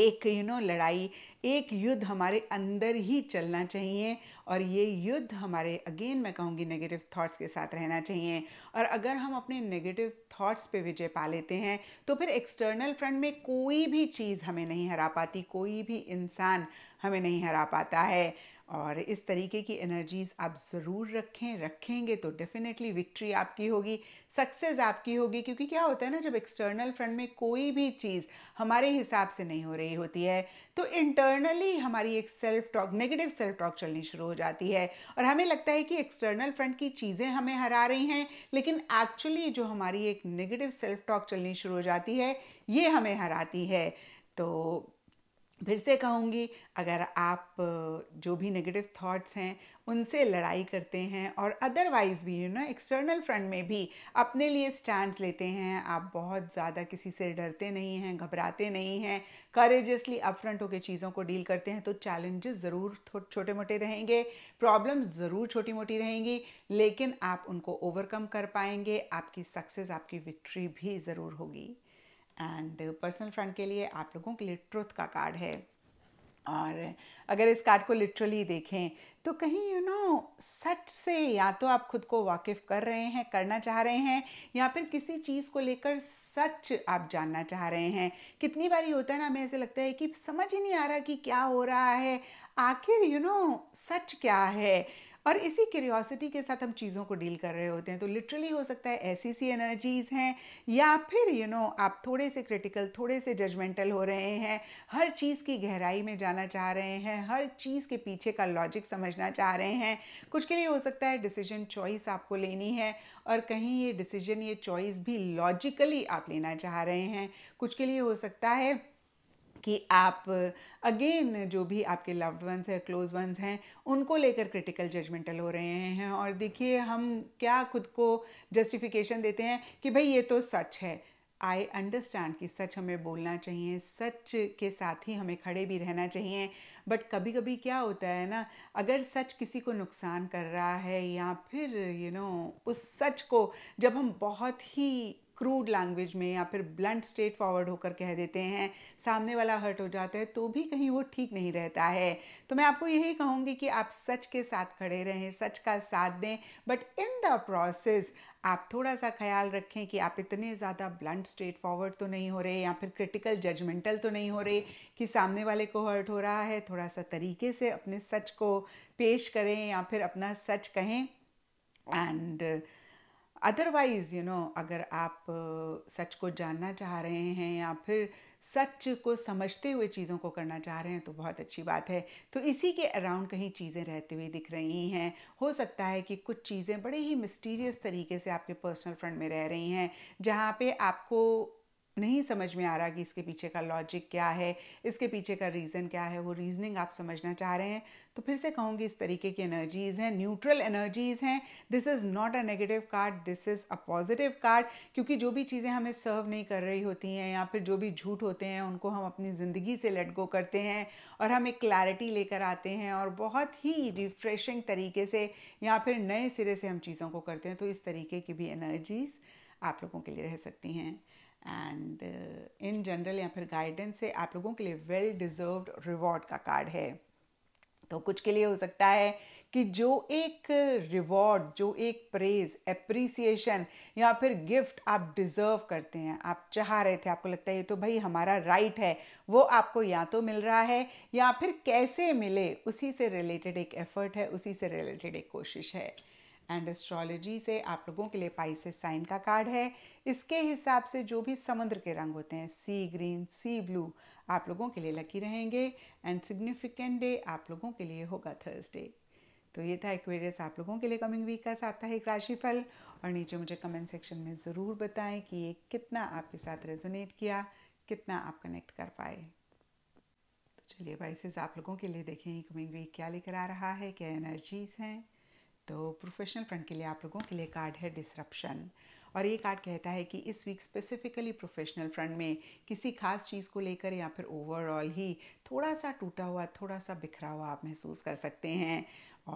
एक यू नो लड़ाई एक युद्ध हमारे अंदर ही चलना चाहिए और ये युद्ध हमारे अगेन मैं कहूँगी नेगेटिव थॉट्स के साथ रहना चाहिए और अगर हम अपने नेगेटिव थॉट्स पे विजय पा लेते हैं तो फिर एक्सटर्नल फ्रंट में कोई भी चीज़ हमें नहीं हरा पाती कोई भी इंसान हमें नहीं हरा पाता है और इस तरीके की एनर्जीज़ आप ज़रूर रखें रखेंगे तो डेफिनेटली विक्ट्री आपकी होगी सक्सेस आपकी होगी क्योंकि क्या होता है ना जब एक्सटर्नल फ्रंट में कोई भी चीज़ हमारे हिसाब से नहीं हो रही होती है तो इंटरनली हमारी एक self talk negative self talk चलनी शुरू हो जाती है और हमें लगता है कि एक्सटर्नल फ्रंट की चीज़ें हमें हरा रही हैं लेकिन एक्चुअली जो हमारी एक नेगेटिव सेल्फ टॉक चलनी शुरू हो जाती है ये हमें हराती है तो फिर से कहूँगी अगर आप जो भी नेगेटिव थॉट्स हैं उनसे लड़ाई करते हैं और अदरवाइज़ भी यू नो एक्सटर्नल फ्रंट में भी अपने लिए स्टैंड लेते हैं आप बहुत ज़्यादा किसी से डरते नहीं हैं घबराते नहीं हैं करेजसली अपफ्रंट होकर चीज़ों को डील करते हैं तो चैलेंजेस ज़रूर छोटे मोटे रहेंगे प्रॉब्लम ज़रूर छोटी मोटी रहेंगी लेकिन आप उनको ओवरकम कर पाएंगे आपकी सक्सेस आपकी विक्ट्री भी ज़रूर होगी एंड पर्सनल फ्रेंड के लिए आप लोगों के लिए ट्रुथ का कार्ड है और अगर इस कार्ड को लिटरली देखें तो कहीं यू नो सच से या तो आप खुद को वाकिफ़ कर रहे हैं करना चाह रहे हैं या फिर किसी चीज़ को लेकर सच आप जानना चाह रहे हैं कितनी बारी होता है ना हमें ऐसे लगता है कि समझ ही नहीं आ रहा कि क्या हो रहा है आखिर यू नो सच क्या है और इसी क्यूरियोसिटी के साथ हम चीज़ों को डील कर रहे होते हैं तो लिटरली हो सकता है ऐसी सी एनर्जीज़ हैं या फिर यू you नो know, आप थोड़े से क्रिटिकल थोड़े से जजमेंटल हो रहे हैं हर चीज़ की गहराई में जाना चाह रहे हैं हर चीज़ के पीछे का लॉजिक समझना चाह रहे हैं कुछ के लिए हो सकता है डिसीजन चॉइस आपको लेनी है और कहीं ये डिसीजन ये चॉइस भी लॉजिकली आप लेना चाह रहे हैं कुछ के लिए हो सकता है कि आप अगेन जो भी आपके लव्ड वंस हैं क्लोज वंस हैं उनको लेकर क्रिटिकल जजमेंटल हो रहे हैं और देखिए हम क्या खुद को जस्टिफिकेशन देते हैं कि भाई ये तो सच है आई अंडरस्टैंड कि सच हमें बोलना चाहिए सच के साथ ही हमें खड़े भी रहना चाहिए बट कभी कभी क्या होता है ना अगर सच किसी को नुकसान कर रहा है या फिर यू you नो know, उस सच को जब हम बहुत ही क्रूड लैंग्वेज में या फिर ब्लंट स्ट्रेट फॉरवर्ड होकर कह देते हैं सामने वाला हर्ट हो जाता है तो भी कहीं वो ठीक नहीं रहता है तो मैं आपको यही कहूँगी कि आप सच के साथ खड़े रहें सच का साथ दें बट इन द प्रोसेस आप थोड़ा सा ख्याल रखें कि आप इतने ज़्यादा ब्लंट स्ट्रेट फॉरवर्ड तो नहीं हो रहे या फिर क्रिटिकल जजमेंटल तो नहीं हो रहे कि सामने वाले को हर्ट हो रहा है थोड़ा सा तरीके से अपने सच को पेश करें या फिर अपना सच कहें and uh, otherwise you know अगर आप सच को जानना चाह रहे हैं या फिर सच को समझते हुए चीज़ों को करना चाह रहे हैं तो बहुत अच्छी बात है तो इसी के अराउंड कहीं चीज़ें रहती हुई दिख रही हैं हो सकता है कि कुछ चीज़ें बड़े ही मिस्टीरियस तरीके से आपके पर्सनल फ्रंट में रह रही हैं जहाँ पे आपको नहीं समझ में आ रहा कि इसके पीछे का लॉजिक क्या है इसके पीछे का रीज़न क्या है वो रीजनिंग आप समझना चाह रहे हैं तो फिर से कहूँगी इस तरीके की एनर्जीज़ हैं न्यूट्रल एनर्जीज़ हैं this is not a negative card this is a positive card क्योंकि जो भी चीज़ें हमें सर्व नहीं कर रही होती हैं या फिर जो भी झूठ होते हैं उनको हम अपनी ज़िंदगी से लेट गो करते हैं और हम एक क्लैरिटी लेकर आते हैं और बहुत ही रिफ्रेशिंग तरीके से या फिर नए सिरे से हम चीज़ों को करते हैं तो इस तरीके की भी एनर्जीज़ आप लोगों के लिए रह सकती हैं एंड इन जनरल या फिर गाइडेंस से आप लोगों के लिए वेल डिजर्व्ड रिवॉर्ड का कार्ड है तो कुछ के लिए हो सकता है कि जो एक रिवॉर्ड जो एक प्रेज एप्रिसिएशन या फिर गिफ्ट आप डिज़र्व करते हैं आप चाह रहे थे आपको लगता है ये तो भाई हमारा राइट है वो आपको या तो मिल रहा है या फिर कैसे मिले उसी से रिलेटेड एक एफर्ट है उसी से रिलेटेड एक कोशिश है एंड एस्ट्रोलॉजी से आप लोगों के लिए पाइसेस साइन का कार्ड है इसके हिसाब से जो भी समुद्र के रंग होते हैं सी ग्रीन सी ब्लू आप लोगों के लिए लकी रहेंगे एंड सिग्निफिकेंट डे आप लोगों के लिए होगा थर्सडे तो ये था एक्वेरियस आप लोगों के लिए कमिंग वीक का साप्ताहिक राशिफल और नीचे मुझे कमेंट सेक्शन में ज़रूर बताएं कि ये कितना आपके साथ रेजोनेट किया कितना आप कनेक्ट कर पाए तो चलिए वाइसेज आप लोगों के लिए देखें कमिंग वीक क्या लेकर आ रहा है क्या एनर्जीज हैं तो प्रोफेशनल फ्रंट के लिए आप लोगों के लिए कार्ड है डिसरप्शन और ये कार्ड कहता है कि इस वीक स्पेसिफिकली प्रोफेशनल फ्रंट में किसी खास चीज़ को लेकर या फिर ओवरऑल ही थोड़ा सा टूटा हुआ थोड़ा सा बिखरा हुआ आप महसूस कर सकते हैं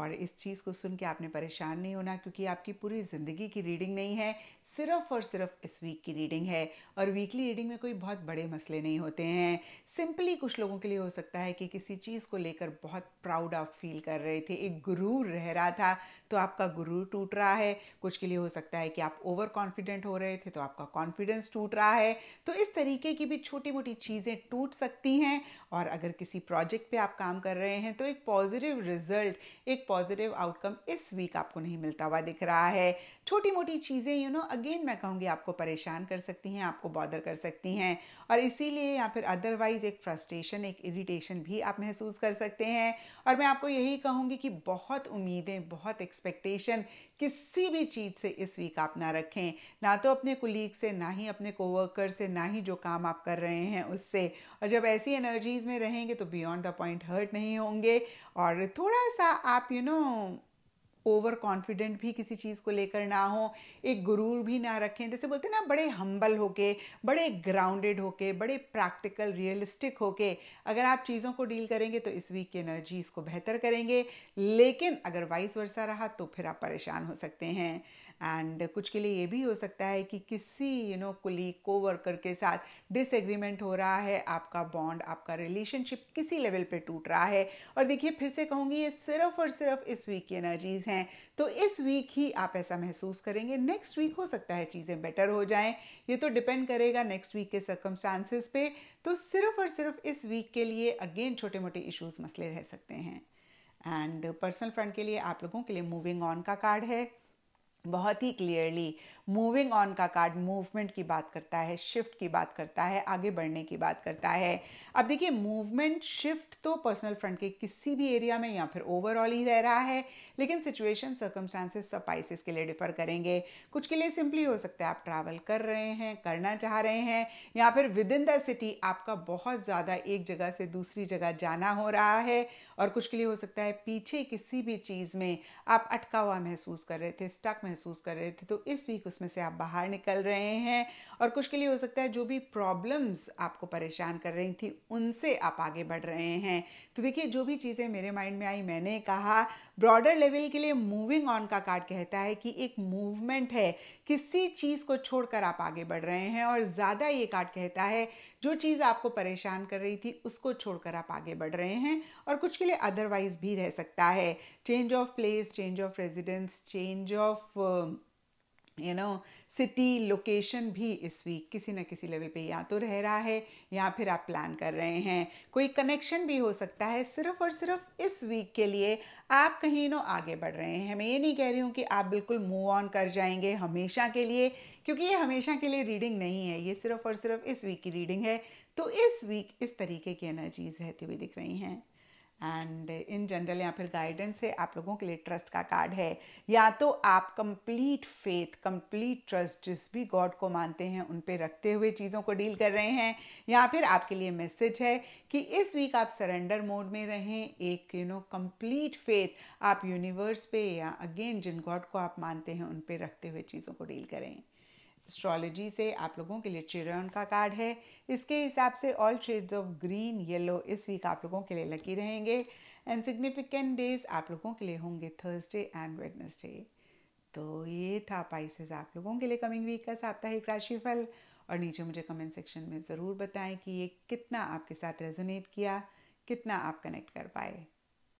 और इस चीज़ को सुन के आपने परेशान नहीं होना क्योंकि आपकी पूरी ज़िंदगी की रीडिंग नहीं है सिर्फ और सिर्फ इस वीक की रीडिंग है और वीकली रीडिंग में कोई बहुत बड़े मसले नहीं होते हैं सिंपली कुछ लोगों के लिए हो सकता है कि किसी चीज़ को लेकर बहुत प्राउड आप फील कर रहे थे एक गुरूर रह रहा था तो आपका गुरू टूट रहा है कुछ के लिए हो सकता है कि आप ओवर कॉन्फिडेंट हो रहे थे तो आपका कॉन्फिडेंस टूट रहा है तो इस तरीके की भी छोटी मोटी चीज़ें टूट सकती हैं और अगर किसी प्रोजेक्ट पर आप काम कर रहे हैं तो एक पॉजिटिव रिजल्ट एक पॉजिटिव आउटकम इस वीक आपको नहीं मिलता हुआ दिख रहा है छोटी मोटी चीज़ें यू नो अगेन मैं कहूँगी आपको परेशान कर सकती हैं आपको बॉदर कर सकती हैं और इसीलिए या फिर अदरवाइज़ एक फ्रस्ट्रेशन एक इरिटेशन भी आप महसूस कर सकते हैं और मैं आपको यही कहूँगी कि बहुत उम्मीदें बहुत एक्सपेक्टेशन किसी भी चीज़ से इस वीक आप ना रखें ना तो अपने कुलीग से ना ही अपने कोवर्कर से ना ही जो काम आप कर रहे हैं उससे और जब ऐसी एनर्जीज़ में रहेंगे तो बियॉन्ड द पॉइंट हर्ट नहीं होंगे और थोड़ा सा आप you you know know, over confident भी किसी चीज़ को लेकर ना हो एक गुरूर भी ना रखें जैसे बोलते हैं ना बड़े हम्बल होके बड़े ग्राउंडेड होके बड़े प्रैक्टिकल रियलिस्टिक होके अगर आप चीज़ों को डील करेंगे तो इस वीक की एनर्जीज़ को बेहतर करेंगे लेकिन अगर वाइस वर्षा रहा तो फिर आप परेशान हो सकते हैं एंड कुछ के लिए ये भी हो सकता है कि किसी यू नो कुलीग को वर्कर के साथ डिसएग्रीमेंट हो रहा है आपका बॉन्ड आपका रिलेशनशिप किसी लेवल पे टूट रहा है और देखिए फिर से कहूँगी ये सिर्फ और सिर्फ इस वीक की एनर्जीज़ हैं तो इस वीक ही आप ऐसा महसूस करेंगे नेक्स्ट वीक हो सकता है चीज़ें बेटर हो जाएँ ये तो डिपेंड करेगा नेक्स्ट वीक के सर्कमस्टांसिस पे तो सिर्फ और सिर्फ इस वीक के लिए अगेन छोटे मोटे इशूज़ मसले रह सकते हैं एंड पर्सनल फ्रंट के लिए आप लोगों के लिए मूविंग ऑन का कार्ड है बहुत ही क्लियरली मूविंग ऑन का कार्ड मूवमेंट की बात करता है शिफ्ट की बात करता है आगे बढ़ने की बात करता है अब देखिए मूवमेंट शिफ्ट तो पर्सनल फ्रंट के किसी भी एरिया में या फिर ओवरऑल ही रह रहा है लेकिन सिचुएशन सर्कमस्टांसेस सब के लिए डिफर करेंगे कुछ के लिए सिंपली हो सकता है आप ट्रैवल कर रहे हैं करना चाह रहे हैं या फिर विद इन द सिटी आपका बहुत ज़्यादा एक जगह से दूसरी जगह जाना हो रहा है और कुछ के लिए हो सकता है पीछे किसी भी चीज़ में आप अटका हुआ महसूस कर रहे थे स्टक महसूस कर रहे थे तो इस वीक उसमें से आप बाहर निकल रहे हैं और कुछ के लिए हो सकता है जो भी प्रॉब्लम्स आपको परेशान कर रही थी उनसे आप आगे बढ़ रहे हैं तो देखिए जो भी चीज़ें मेरे माइंड में आई मैंने कहा ब्रॉडर लेवल के लिए मूविंग ऑन का कार्ड कहता है कि एक मूवमेंट है किसी चीज़ को छोड़कर आप आगे बढ़ रहे हैं और ज़्यादा ये कार्ड कहता है जो चीज़ आपको परेशान कर रही थी उसको छोड़कर आप आगे बढ़ रहे हैं और कुछ के लिए अदरवाइज भी रह सकता है change of place change of residence change of you know city location भी इस वीक किसी न किसी लेवल पे या तो रह रहा है या फिर आप प्लान कर रहे हैं कोई कनेक्शन भी हो सकता है सिर्फ और सिर्फ इस वीक के लिए आप कहीं नो आगे बढ़ रहे हैं मैं ये नहीं कह रही हूँ कि आप बिल्कुल मूव ऑन कर जाएंगे हमेशा के लिए क्योंकि ये हमेशा के लिए रीडिंग नहीं है ये सिर्फ और सिर्फ इस वीक की रीडिंग है तो इस वीक इस तरीके की एनर्जीज रहती हुई दिख रही हैं एंड इन जनरल या फिर गाइडेंस से आप लोगों के लिए ट्रस्ट का कार्ड है या तो आप कंप्लीट फेथ कंप्लीट ट्रस्ट जिस भी गॉड को मानते हैं उन पे रखते हुए चीज़ों को डील कर रहे हैं या फिर आपके लिए मैसेज है कि इस वीक आप सरेंडर मोड में रहें एक यू नो कंप्लीट फेथ आप यूनिवर्स पे या अगेन जिन गॉड को आप मानते हैं उन पर रखते हुए चीज़ों को डील करें एस्ट्रोलॉजी से आप लोगों के लिए चिरन का कार्ड है इसके हिसाब से all shades of green yellow इस वीक आप लोगों के लिए लकी रहेंगे एंड सिग्निफिकेंट डेज आप लोगों के लिए होंगे थर्सडे एंड वेडनेसडे तो ये था पाइसेस आप लोगों के लिए कमिंग वीक का साप्ताहिक राशिफल और नीचे मुझे कमेंट सेक्शन में ज़रूर बताएं कि ये कितना आपके साथ रेजोनेट किया कितना आप कनेक्ट कर पाए